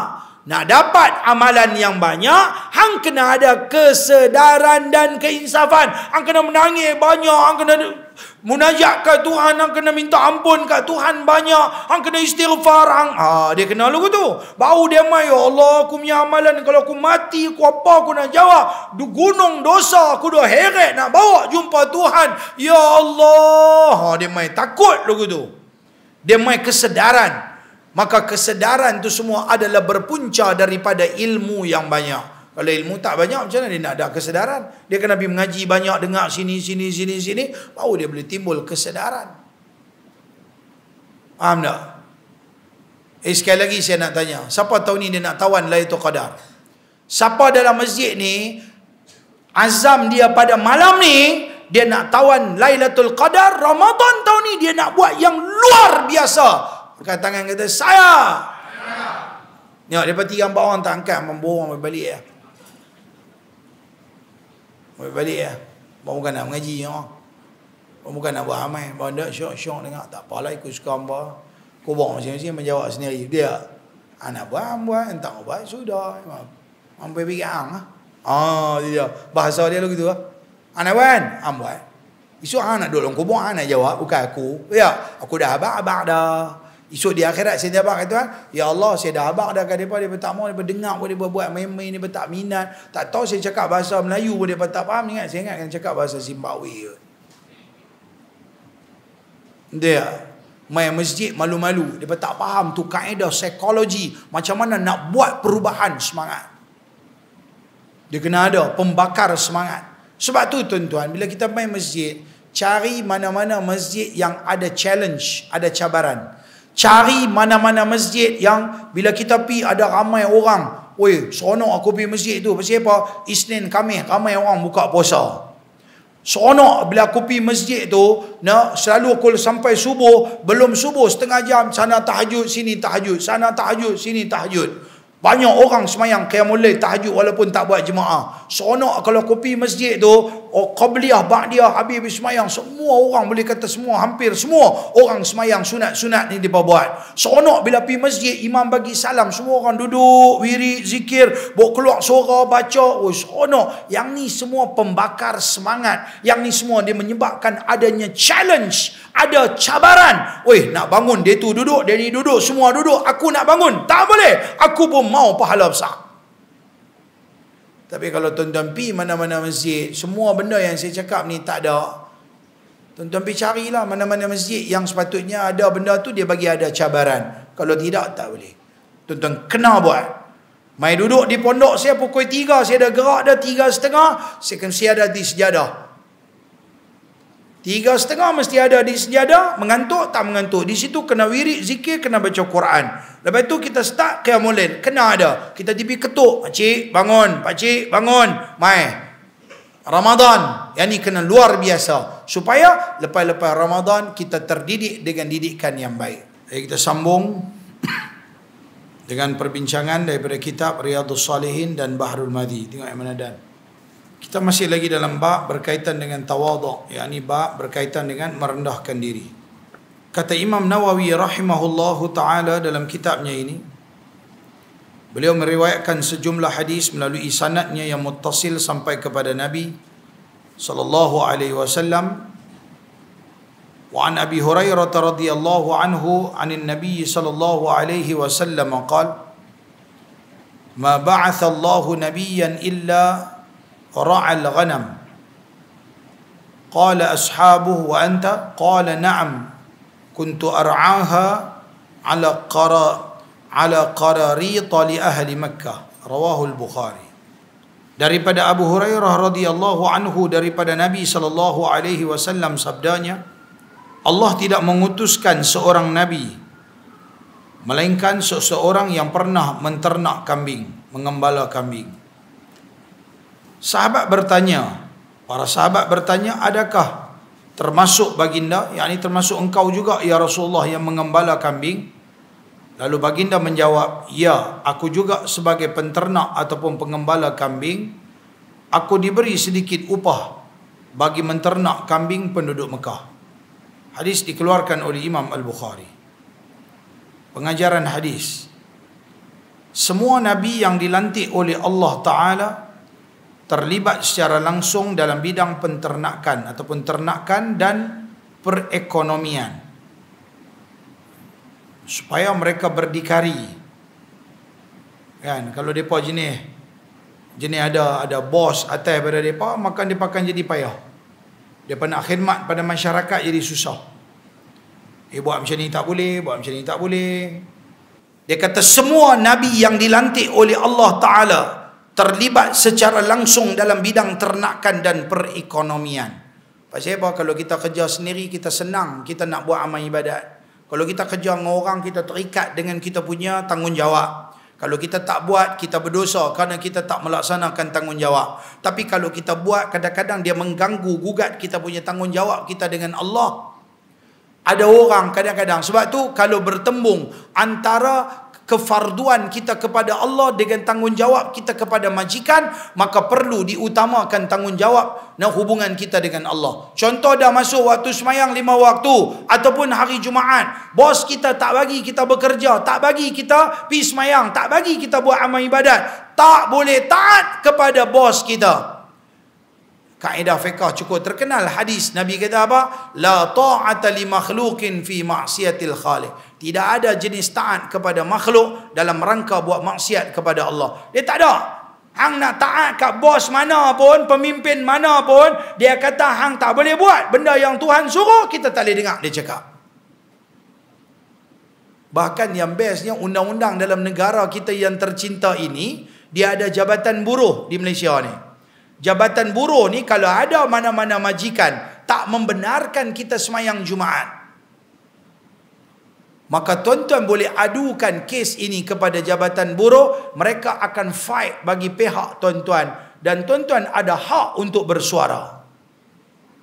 Nak dapat amalan yang banyak, hang kena ada kesedaran dan keinsafan. Hang kena menangis banyak, hang kena Munajat ke Tuhan Hang kena minta ampun kat Tuhan banyak Hang kena istighfar hang ha, Dia kena lagu tu Baru dia mai. Ya Allah aku punya amalan Kalau aku mati aku apa aku nak jawab du, Gunung dosa aku dah heret nak bawa jumpa Tuhan Ya Allah ha, Dia mai takut lagu tu Dia mai kesedaran Maka kesedaran tu semua adalah berpunca daripada ilmu yang banyak. Kalau ilmu tak banyak macam mana dia nak ada kesedaran? Dia kena pergi mengaji banyak dengar sini sini sini sini baru dia boleh timbul kesedaran. Faham tak? Eh sekali lagi saya nak tanya, siapa tahun ni dia nak tawan Lailatul Qadar? Siapa dalam masjid ni azam dia pada malam ni dia nak tawan Lailatul Qadar Ramadan tahun ni dia nak buat yang luar biasa. Angkat tangan kata saya. Ya. Tengok, daripada tiga empat orang tak angkat, memborong balik ya. Mereka balik ya. Bawa bukan nak mengaji ya. Bawa bukan nak buat amai. Bawa nak syok-syok dengar. Tak apalah ikut suka hamba. Kau bawa masing-masing menjawab sendiri. Dia. Anak buat buat. Entah apa, Sudah. Sampai pergi ang. Ah, ah dia. Bahasa dia lalu gitu. Ha? Ah. Anak kan? buat. Ambuat. Isu anak duduk dalam kubur. Anak jawab. Bukan aku. Ya. Aku dah abak-abak dah. Esok di akhirat saya tiba kata kan, Ya Allah saya dah abang dah kat mereka. Dia tak mahu dia dengar pun dia buat main-main. Dia tak minat. Tak tahu saya cakap bahasa Melayu pun dia tak faham. Ingat? Saya ingat kena cakap bahasa Zimbabwe. Dia main masjid malu-malu. Dia tak faham tu kaedah psikologi. Macam mana nak buat perubahan semangat. Dia kena ada pembakar semangat. Sebab tu tuan-tuan bila kita main masjid. Cari mana-mana masjid yang ada challenge. Ada cabaran. Cabaran. Cari mana-mana masjid yang bila kita pi ada ramai orang. Oi, seronok aku pi masjid tu. Pasal apa? Isnin kami ramai orang buka puasa. Seronok bila aku pi masjid tu, nak selalu aku sampai subuh, belum subuh setengah jam sana tahajud, sini tahajud, sana tahajud, sini tahajud. Banyak orang semayang kaya kiamulay tahajud walaupun tak buat jemaah. Seronok kalau kopi masjid tu, oh, Qabliyah, Ba'diyah, Habib semayang, semua orang boleh kata semua, hampir semua orang semayang sunat-sunat ni dia buat. Seronok bila pergi masjid, imam bagi salam, semua orang duduk, wiri, zikir, buat keluar suara, baca, oh, seronok. Yang ni semua pembakar semangat. Yang ni semua dia menyebabkan adanya challenge, ada cabaran. Weh, nak bangun, dia tu duduk, dia ni duduk, semua duduk, aku nak bangun. Tak boleh, aku pun mau pahala besar. Tapi kalau tuan-tuan pi mana-mana masjid, semua benda yang saya cakap ni tak ada. Tuan-tuan pi carilah mana-mana masjid yang sepatutnya ada benda tu dia bagi ada cabaran. Kalau tidak tak boleh. Tuan-tuan kena buat. Mai duduk di pondok saya pukul 3, saya dah gerak dah 3.30, saya kena saya ada di sejadah. Tiga setengah mesti ada di sejadah Mengantuk tak mengantuk Di situ kena wirik zikir kena baca Quran Lepas tu kita start kiamulin Kena ada Kita tipi ketuk Pakcik bangun Pakcik bangun Mai Ramadan Yang ni kena luar biasa Supaya lepas-lepas Ramadan Kita terdidik dengan didikan yang baik Jadi kita sambung Dengan perbincangan daripada kitab Riyadus Salihin dan Baharul Madi Tengok yang mana dan kita masih lagi dalam bab berkaitan dengan tawadu, yakni bab berkaitan dengan merendahkan diri kata Imam Nawawi rahimahullahu taala dalam kitabnya ini beliau meriwayatkan sejumlah hadis melalui sanadnya yang muttasil sampai kepada Nabi sallallahu alaihi wasallam wa an Abi Hurairah radhiyallahu anhu anin Nabi sallallahu alaihi wasallam qala ma ba'atha Allahu nabiyyan illa ra' al ghanam qala ashabuhu wa anta qala na'am kuntu ar'aha ala qara ala qarariita li ahli makkah rawahu al daripada abu hurairah radhiyallahu anhu daripada nabi sallallahu alaihi wasallam sabdanya Allah tidak mengutuskan seorang nabi melainkan seseorang yang pernah menternak kambing mengembala kambing Sahabat bertanya, para sahabat bertanya, adakah termasuk baginda, yakni termasuk engkau juga ya Rasulullah yang mengembala kambing? Lalu baginda menjawab, ya, aku juga sebagai penternak ataupun pengembala kambing, aku diberi sedikit upah bagi menternak kambing penduduk Mekah. Hadis dikeluarkan oleh Imam Al-Bukhari. Pengajaran hadis. Semua nabi yang dilantik oleh Allah Taala terlibat secara langsung dalam bidang penternakan ataupun ternakan dan perekonomian supaya mereka berdikari kan kalau depa jenis jenis ada ada bos atas pada depa makan depa akan jadi payah depa nak khidmat pada masyarakat jadi susah eh buat macam ni tak boleh buat macam ni tak boleh dia kata semua nabi yang dilantik oleh Allah taala terlibat secara langsung dalam bidang ternakan dan perekonomian. Pasal apa? Kalau kita kerja sendiri, kita senang. Kita nak buat amal ibadat. Kalau kita kerja dengan orang, kita terikat dengan kita punya tanggungjawab. Kalau kita tak buat, kita berdosa kerana kita tak melaksanakan tanggungjawab. Tapi kalau kita buat, kadang-kadang dia mengganggu gugat kita punya tanggungjawab kita dengan Allah. Ada orang kadang-kadang. Sebab tu kalau bertembung antara kefarduan kita kepada Allah dengan tanggungjawab kita kepada majikan maka perlu diutamakan tanggungjawab dan hubungan kita dengan Allah contoh dah masuk waktu semayang lima waktu ataupun hari Jumaat bos kita tak bagi kita bekerja tak bagi kita pergi semayang tak bagi kita buat amal ibadat tak boleh taat kepada bos kita kaedah fiqah cukup terkenal hadis nabi kata apa la ta'ata li makhluqin fi ma'siyatil khaliq tidak ada jenis taat kepada makhluk dalam rangka buat maksiat kepada Allah dia tak ada hang nak taat kat bos mana pun pemimpin mana pun dia kata hang tak boleh buat benda yang Tuhan suruh kita tak boleh dengar dia cakap bahkan yang bestnya undang-undang dalam negara kita yang tercinta ini dia ada jabatan buruh di Malaysia ni Jabatan buruh ni kalau ada mana-mana majikan tak membenarkan kita semayang Jumaat. Maka tuan-tuan boleh adukan kes ini kepada jabatan buruh. Mereka akan fight bagi pihak tuan-tuan. Dan tuan-tuan ada hak untuk bersuara.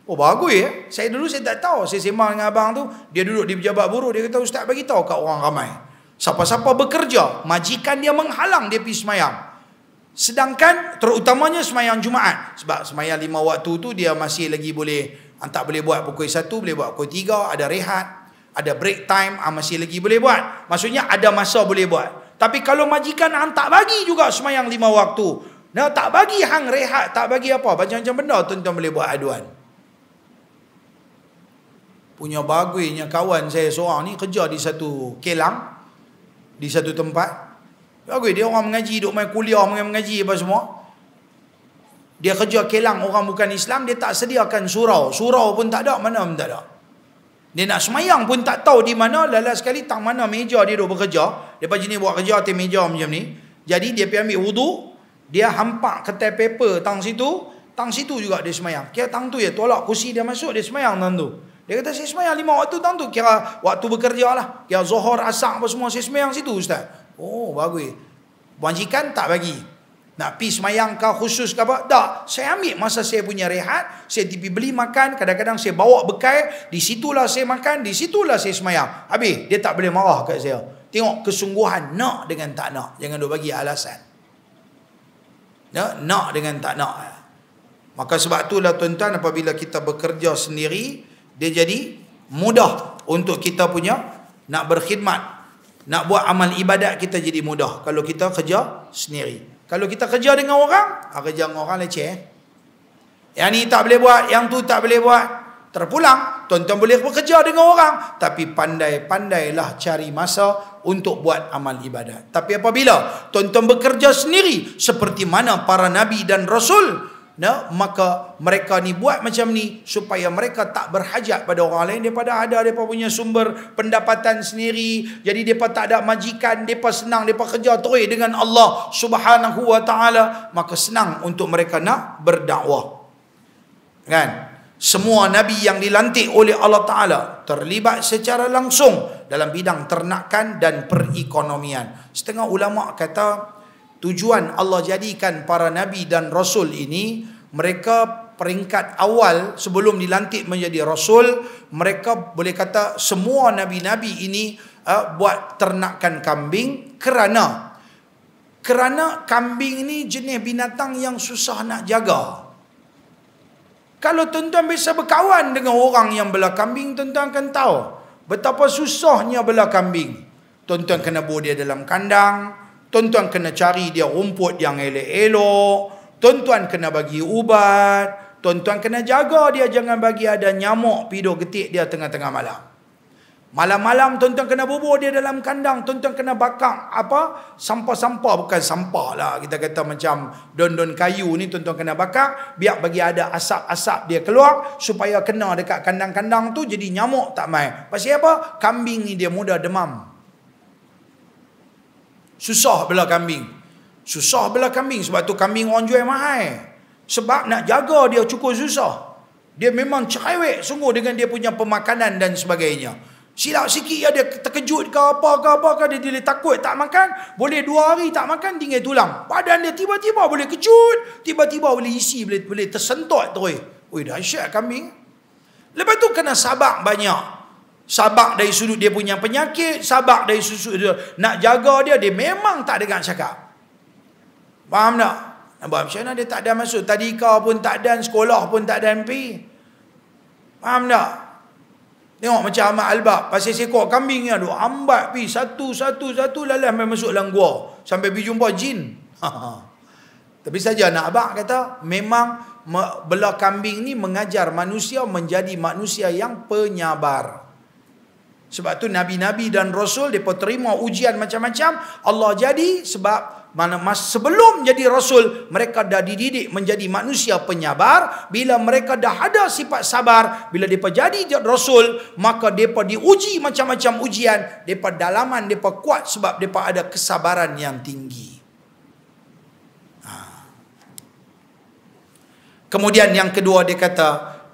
Oh bagus ya. Saya dulu saya tak tahu. Saya sembang dengan abang tu. Dia duduk di pejabat buruh. Dia kata ustaz bagi tahu kat orang ramai. Siapa-siapa bekerja. Majikan dia menghalang dia pergi semayang. Sedangkan terutamanya semayang Jumaat. Sebab semayang lima waktu tu dia masih lagi boleh. Ah, tak boleh buat pukul satu, boleh buat pukul tiga. Ada rehat, ada break time, ah, masih lagi boleh buat. Maksudnya ada masa boleh buat. Tapi kalau majikan hang ah, tak bagi juga semayang lima waktu. Nah, tak bagi hang rehat, tak bagi apa. Macam-macam benda tu tuan boleh buat aduan. Punya bagusnya kawan saya seorang ni kerja di satu kelang. Di satu tempat. Bagus dia orang mengaji duk main kuliah main mengaji apa semua. Dia kerja kelang orang bukan Islam dia tak sediakan surau. Surau pun tak ada mana pun tak ada. Dia nak semayang pun tak tahu di mana lalas sekali tak mana meja dia duk bekerja. Dia pagi ni buat kerja atas meja macam ni. Jadi dia pergi ambil wudu, dia hampak kertas paper tang situ, tang situ juga dia semayang. Kira tang tu ya tolak kursi dia masuk dia semayang tang tu. Dia kata saya semayang lima waktu tang tu kira waktu bekerja lah. Kira zuhur asak apa semua saya semayang situ ustaz. Oh bagus. Buanjikan tak bagi. Nak pergi semayang kau khusus ke apa? Tak. Saya ambil masa saya punya rehat. Saya pergi beli makan. Kadang-kadang saya bawa bekal. Di situlah saya makan. Di situlah saya semayang. Habis. Dia tak boleh marah kat saya. Tengok kesungguhan. Nak dengan tak nak. Jangan duk bagi alasan. Nak, nak dengan tak nak. Maka sebab itulah tuan-tuan apabila kita bekerja sendiri. Dia jadi mudah untuk kita punya nak berkhidmat nak buat amal ibadat kita jadi mudah kalau kita kerja sendiri. Kalau kita kerja dengan orang, ha, kerja dengan orang leceh. Eh. Yang ni tak boleh buat, yang tu tak boleh buat. Terpulang, tuan-tuan boleh bekerja dengan orang. Tapi pandai-pandailah cari masa untuk buat amal ibadat. Tapi apabila tuan-tuan bekerja sendiri, seperti mana para nabi dan rasul, no, maka mereka ni buat macam ni supaya mereka tak berhajat pada orang lain daripada ada mereka punya sumber pendapatan sendiri jadi mereka tak ada majikan mereka senang mereka kerja terik dengan Allah subhanahu wa ta'ala maka senang untuk mereka nak berdakwah kan semua Nabi yang dilantik oleh Allah Ta'ala terlibat secara langsung dalam bidang ternakan dan perekonomian. Setengah ulama kata tujuan Allah jadikan para nabi dan rasul ini mereka peringkat awal sebelum dilantik menjadi rasul mereka boleh kata semua nabi-nabi ini uh, buat ternakan kambing kerana kerana kambing ni jenis binatang yang susah nak jaga kalau tuan-tuan biasa berkawan dengan orang yang bela kambing tuan-tuan akan tahu betapa susahnya bela kambing tuan-tuan kena bawa dia dalam kandang Tuan-tuan kena cari dia rumput yang elok-elok. Tuan-tuan kena bagi ubat. Tuan-tuan kena jaga dia jangan bagi ada nyamuk Pido getik dia tengah-tengah malam. Malam-malam tuan-tuan kena bubur dia dalam kandang. Tuan-tuan kena bakar apa? Sampah-sampah bukan sampah lah. Kita kata macam don-don kayu ni tuan-tuan kena bakar. Biar bagi ada asap-asap dia keluar. Supaya kena dekat kandang-kandang tu jadi nyamuk tak main. Pasal apa? Kambing ni dia mudah demam. Susah bela kambing. Susah bela kambing sebab tu kambing orang jual mahal. Sebab nak jaga dia cukup susah. Dia memang cerewet sungguh dengan dia punya pemakanan dan sebagainya. Silap sikit ya dia terkejut ke apa ke apa ke dia, dia takut tak makan. Boleh dua hari tak makan tinggal tulang. Badan dia tiba-tiba boleh kejut. Tiba-tiba boleh isi boleh, boleh tersentuh terus. Weh dahsyat kambing. Lepas tu kena sabak banyak sabak dari sudut dia punya penyakit sabak dari susu dia nak jaga dia dia memang tak dengar cakap faham tak nampak macam mana dia tak ada masuk tadika pun tak ada sekolah pun tak ada pergi faham tak tengok macam Ahmad Albab pasal sekor kambingnya tu ambat pi satu satu satu lalas sampai masuk dalam gua sampai pergi jumpa jin tapi saja nak abak kata memang bela kambing ni mengajar manusia menjadi manusia yang penyabar sebab tu nabi-nabi dan rasul depa terima ujian macam-macam, Allah jadi sebab mana mas sebelum jadi rasul mereka dah dididik menjadi manusia penyabar bila mereka dah ada sifat sabar bila depa jadi rasul maka depa diuji macam-macam ujian depa dalaman depa kuat sebab depa ada kesabaran yang tinggi ha. kemudian yang kedua dia kata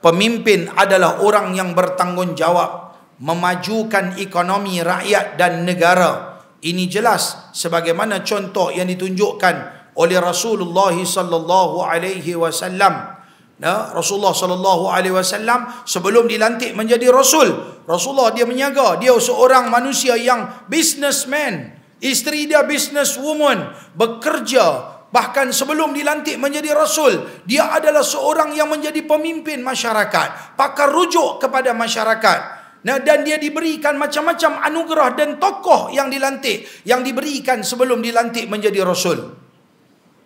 pemimpin adalah orang yang bertanggungjawab memajukan ekonomi rakyat dan negara. Ini jelas sebagaimana contoh yang ditunjukkan oleh Rasulullah sallallahu alaihi wasallam. Nah, Rasulullah sallallahu alaihi wasallam sebelum dilantik menjadi rasul, Rasulullah dia menyaga, dia seorang manusia yang businessman. Isteri dia business woman, bekerja Bahkan sebelum dilantik menjadi rasul, dia adalah seorang yang menjadi pemimpin masyarakat, pakar rujuk kepada masyarakat. Nah, dan dia diberikan macam-macam anugerah dan tokoh yang dilantik. Yang diberikan sebelum dilantik menjadi Rasul.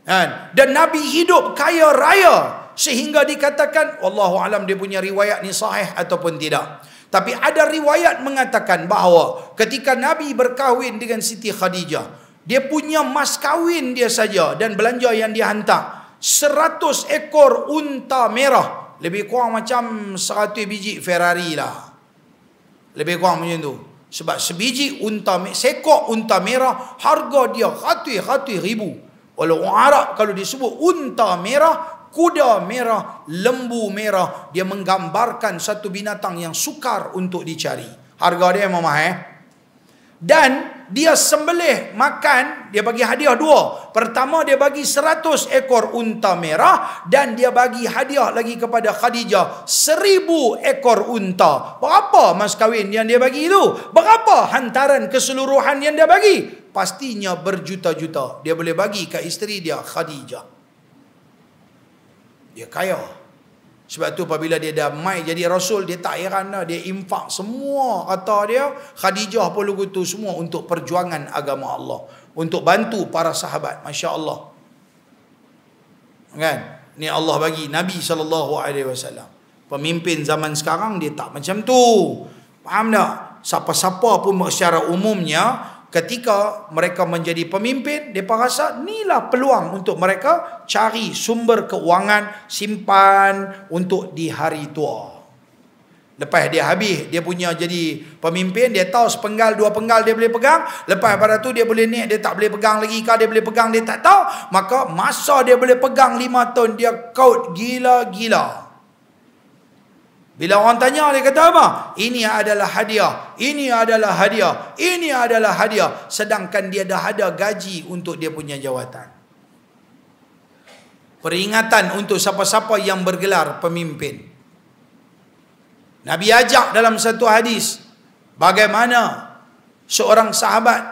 Kan? Dan Nabi hidup kaya raya. Sehingga dikatakan, Allah Alam dia punya riwayat ni sahih ataupun tidak. Tapi ada riwayat mengatakan bahawa ketika Nabi berkahwin dengan Siti Khadijah, dia punya mas kahwin dia saja dan belanja yang dia hantar. Seratus ekor unta merah. Lebih kurang macam seratus biji Ferrari lah. Lebih kurang macam tu. Sebab sebiji unta sekok unta merah harga dia ratus-ratus ribu. Walau Arab kalau disebut unta merah, kuda merah, lembu merah, dia menggambarkan satu binatang yang sukar untuk dicari. Harga dia memang mahal. Eh? Dan dia sembelih makan dia bagi hadiah dua pertama dia bagi seratus ekor unta merah dan dia bagi hadiah lagi kepada Khadijah seribu ekor unta berapa mas kawin yang dia bagi itu berapa hantaran keseluruhan yang dia bagi pastinya berjuta-juta dia boleh bagi ke isteri dia Khadijah dia kaya sebab tu apabila dia dah mai jadi rasul dia tak heran dah dia infak semua kata dia Khadijah pun lugu semua untuk perjuangan agama Allah untuk bantu para sahabat masya-Allah. Kan? Ni Allah bagi Nabi sallallahu alaihi wasallam. Pemimpin zaman sekarang dia tak macam tu. Faham tak? Siapa-siapa pun secara umumnya ketika mereka menjadi pemimpin mereka rasa inilah peluang untuk mereka cari sumber keuangan simpan untuk di hari tua lepas dia habis dia punya jadi pemimpin dia tahu sepenggal dua penggal dia boleh pegang lepas pada tu dia boleh ni dia tak boleh pegang lagi kah dia boleh pegang dia tak tahu maka masa dia boleh pegang lima tahun dia kaut gila-gila bila orang tanya dia kata apa? Ini adalah hadiah. Ini adalah hadiah. Ini adalah hadiah sedangkan dia dah ada gaji untuk dia punya jawatan. Peringatan untuk siapa-siapa yang bergelar pemimpin. Nabi ajak dalam satu hadis bagaimana seorang sahabat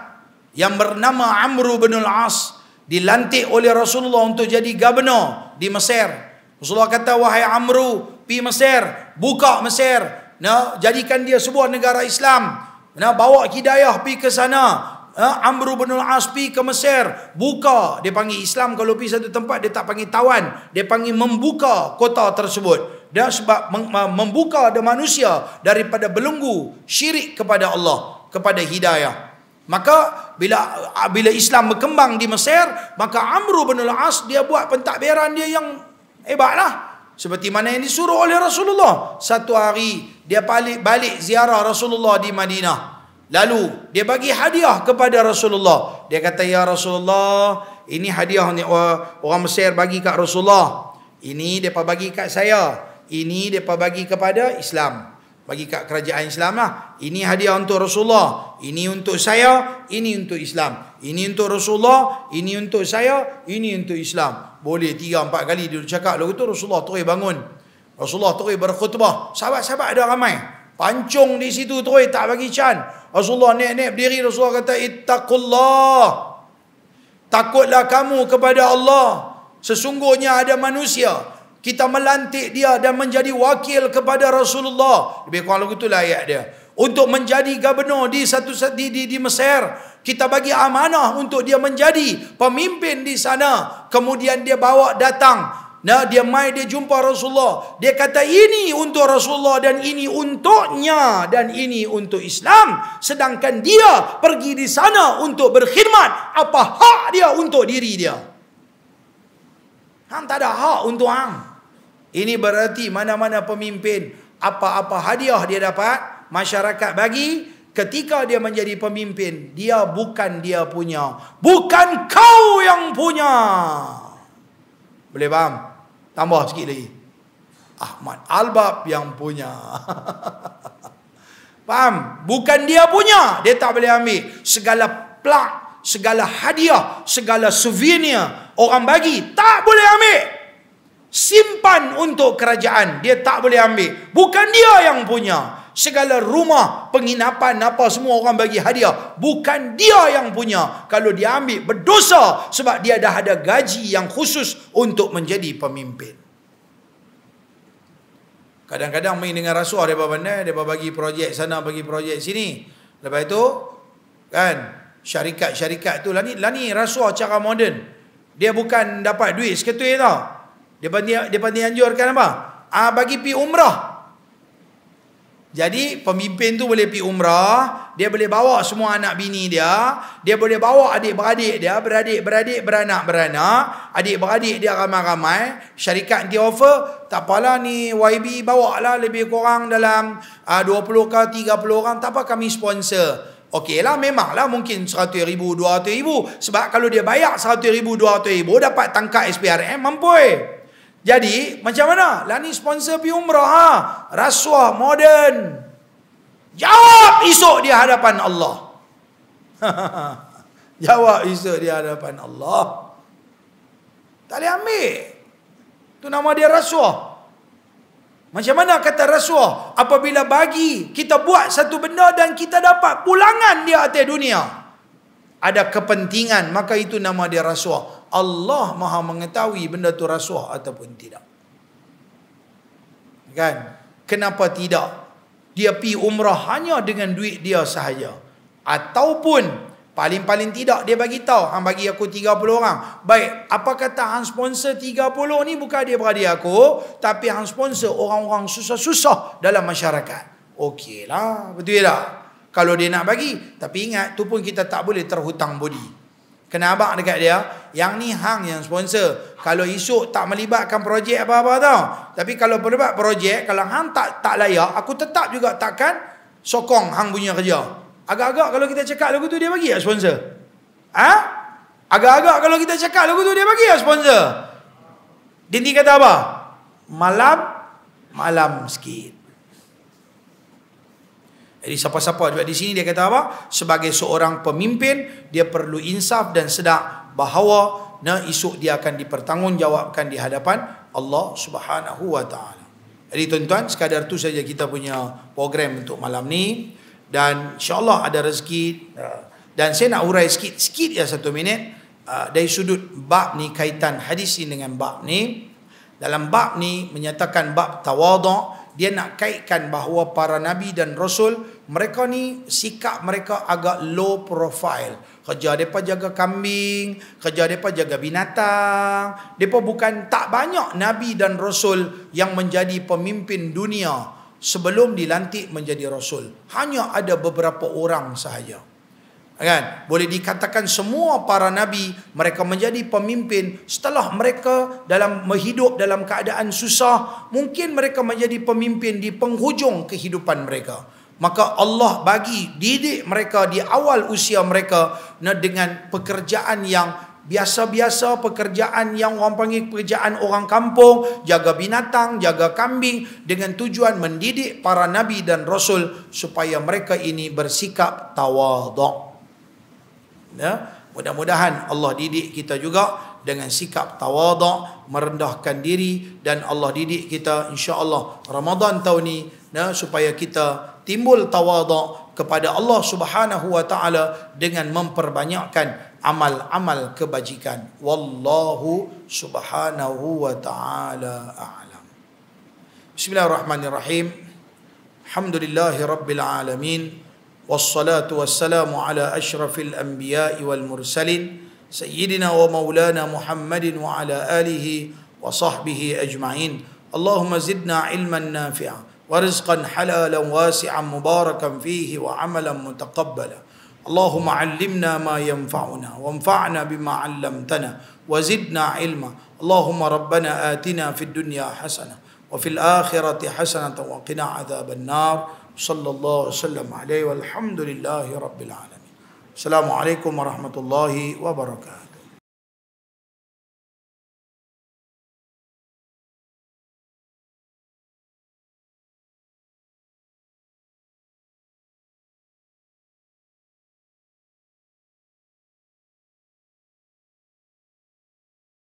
yang bernama Amru bin Al-As dilantik oleh Rasulullah untuk jadi gubernur di Mesir. Rasulullah kata wahai Amru pergi Mesir, buka Mesir, nah, jadikan dia sebuah negara Islam. Nah, bawa hidayah pergi ke sana. Uh, Amru bin Al-As pergi ke Mesir Buka Dia panggil Islam Kalau pergi satu tempat Dia tak panggil tawan Dia panggil membuka kota tersebut Dan sebab membuka ada manusia Daripada belenggu Syirik kepada Allah Kepada hidayah Maka bila bila Islam berkembang di Mesir Maka Amru bin Al-As Dia buat pentadbiran dia yang hebat lah seperti mana yang disuruh oleh Rasulullah. Satu hari dia balik, balik ziarah Rasulullah di Madinah. Lalu dia bagi hadiah kepada Rasulullah. Dia kata, Ya Rasulullah, ini hadiah ni orang Mesir bagi kat Rasulullah. Ini dia bagi kat saya. Ini dia bagi kepada Islam. Bagi kat kerajaan Islam lah. Ini hadiah untuk Rasulullah. Ini untuk saya. Ini untuk Islam. Ini untuk Rasulullah. Ini untuk saya. Ini untuk Islam boleh tiga empat kali dia cakap lalu tu Rasulullah terus bangun Rasulullah terus berkhutbah sahabat-sahabat ada ramai pancung di situ terus tak bagi can Rasulullah naik-naik berdiri Rasulullah kata ittaqullah takutlah kamu kepada Allah sesungguhnya ada manusia kita melantik dia dan menjadi wakil kepada Rasulullah lebih kurang lagu itulah ayat dia untuk menjadi gubernur di satu di di, di Mesir kita bagi amanah untuk dia menjadi pemimpin di sana kemudian dia bawa datang Nah dia mai dia jumpa Rasulullah. Dia kata ini untuk Rasulullah dan ini untuknya dan ini untuk Islam. Sedangkan dia pergi di sana untuk berkhidmat. Apa hak dia untuk diri dia? Hang tak ada hak untuk hang. Ini berarti mana-mana pemimpin apa-apa hadiah dia dapat, masyarakat bagi, ketika dia menjadi pemimpin dia bukan dia punya bukan kau yang punya boleh faham tambah sikit lagi Ahmad Albab yang punya faham bukan dia punya dia tak boleh ambil segala plak segala hadiah segala souvenir orang bagi tak boleh ambil simpan untuk kerajaan dia tak boleh ambil bukan dia yang punya segala rumah, penginapan apa semua orang bagi hadiah. Bukan dia yang punya. Kalau dia ambil berdosa sebab dia dah ada gaji yang khusus untuk menjadi pemimpin. Kadang-kadang main dengan rasuah dia pandai, dia bagi projek sana, bagi projek sini. Lepas itu kan syarikat-syarikat tu lani lani lah ni rasuah cara moden. Dia bukan dapat duit seketul tau. Dia pandai dia pandai anjurkan apa? Ah bagi pi umrah jadi pemimpin tu boleh pergi umrah, dia boleh bawa semua anak bini dia, dia boleh bawa adik-beradik dia, beradik-beradik, beranak-beranak, adik-beradik dia ramai-ramai, syarikat dia offer, tak apalah ni YB bawa lah lebih kurang dalam ah, uh, 20 ke 30 orang, tak apa kami sponsor. Okey lah memanglah mungkin 100 ribu, 200 ribu. Sebab kalau dia bayar 100 ribu, 200 ribu dapat tangkap SPRM, mampu eh. Jadi macam mana? Lah ni sponsor pi umrah ha? Rasuah modern. Jawab esok di hadapan Allah. Jawab esok di hadapan Allah. Tak boleh ambil. Tu nama dia rasuah. Macam mana kata rasuah? Apabila bagi kita buat satu benda dan kita dapat pulangan dia atas dunia. Ada kepentingan maka itu nama dia rasuah. Allah maha mengetahui benda tu rasuah ataupun tidak kan kenapa tidak dia pi umrah hanya dengan duit dia sahaja ataupun paling-paling tidak dia bagi tahu hang bagi aku 30 orang baik apa kata hang sponsor 30 ni bukan dia beradik aku tapi hang sponsor orang-orang susah-susah dalam masyarakat okeylah betul tak kalau dia nak bagi tapi ingat tu pun kita tak boleh terhutang bodi Kenabak dekat dia Yang ni hang yang sponsor Kalau esok tak melibatkan projek apa-apa tau Tapi kalau berlibat projek Kalau hang tak tak layak Aku tetap juga takkan Sokong hang punya kerja Agak-agak kalau kita cakap lagu tu Dia bagi lah sponsor ha? Agak-agak kalau kita cakap lagu tu Dia bagi lah sponsor Dinti kata apa? Malam Malam sikit jadi siapa-siapa juga di sini dia kata apa? Sebagai seorang pemimpin dia perlu insaf dan sedar bahawa na esok dia akan dipertanggungjawabkan di hadapan Allah Subhanahu wa taala. Jadi tuan-tuan sekadar tu saja kita punya program untuk malam ni dan insya-Allah ada rezeki dan saya nak urai sikit-sikit ya satu minit ah, dari sudut bab ni kaitan hadis ini dengan bab ni dalam bab ni menyatakan bab tawaduk dia nak kaitkan bahawa para nabi dan rasul mereka ni sikap mereka agak low profile. Kerja mereka jaga kambing, kerja mereka jaga binatang. Mereka bukan tak banyak Nabi dan Rasul yang menjadi pemimpin dunia sebelum dilantik menjadi Rasul. Hanya ada beberapa orang sahaja. Kan? Boleh dikatakan semua para Nabi mereka menjadi pemimpin setelah mereka dalam hidup dalam keadaan susah. Mungkin mereka menjadi pemimpin di penghujung kehidupan Mereka. Maka Allah bagi didik mereka di awal usia mereka dengan pekerjaan yang biasa-biasa, pekerjaan yang orang panggil pekerjaan orang kampung, jaga binatang, jaga kambing dengan tujuan mendidik para nabi dan rasul supaya mereka ini bersikap tawaduk. Ya, mudah-mudahan Allah didik kita juga dengan sikap tawaduk, merendahkan diri dan Allah didik kita insya-Allah Ramadan tahun ini ya, supaya kita timbul tawaduk kepada Allah Subhanahu wa taala dengan memperbanyakkan amal-amal kebajikan. Wallahu Subhanahu wa taala a'lam. Bismillahirrahmanirrahim. Alhamdulillahirabbil alamin. Wassalatu wassalamu ala asyrafil anbiya'i wal mursalin sayyidina wa maulana Muhammadin wa ala alihi wa sahbihi ajma'in. Allahumma zidna ilman nafi'a. ورزقا حلالا واسعا مباركا فيه وعملا متقبلا اللهم علمنا ما ينفعنا وانفعنا بما علمتنا وزدنا علما اللهم ربنا آتنا في الدنيا حسنة وفي الآخرة حسنة وقنا عذاب النار صلى الله وسلم عليه والحمد لله رب العالمين السلام عليكم ورحمة الله وبركاته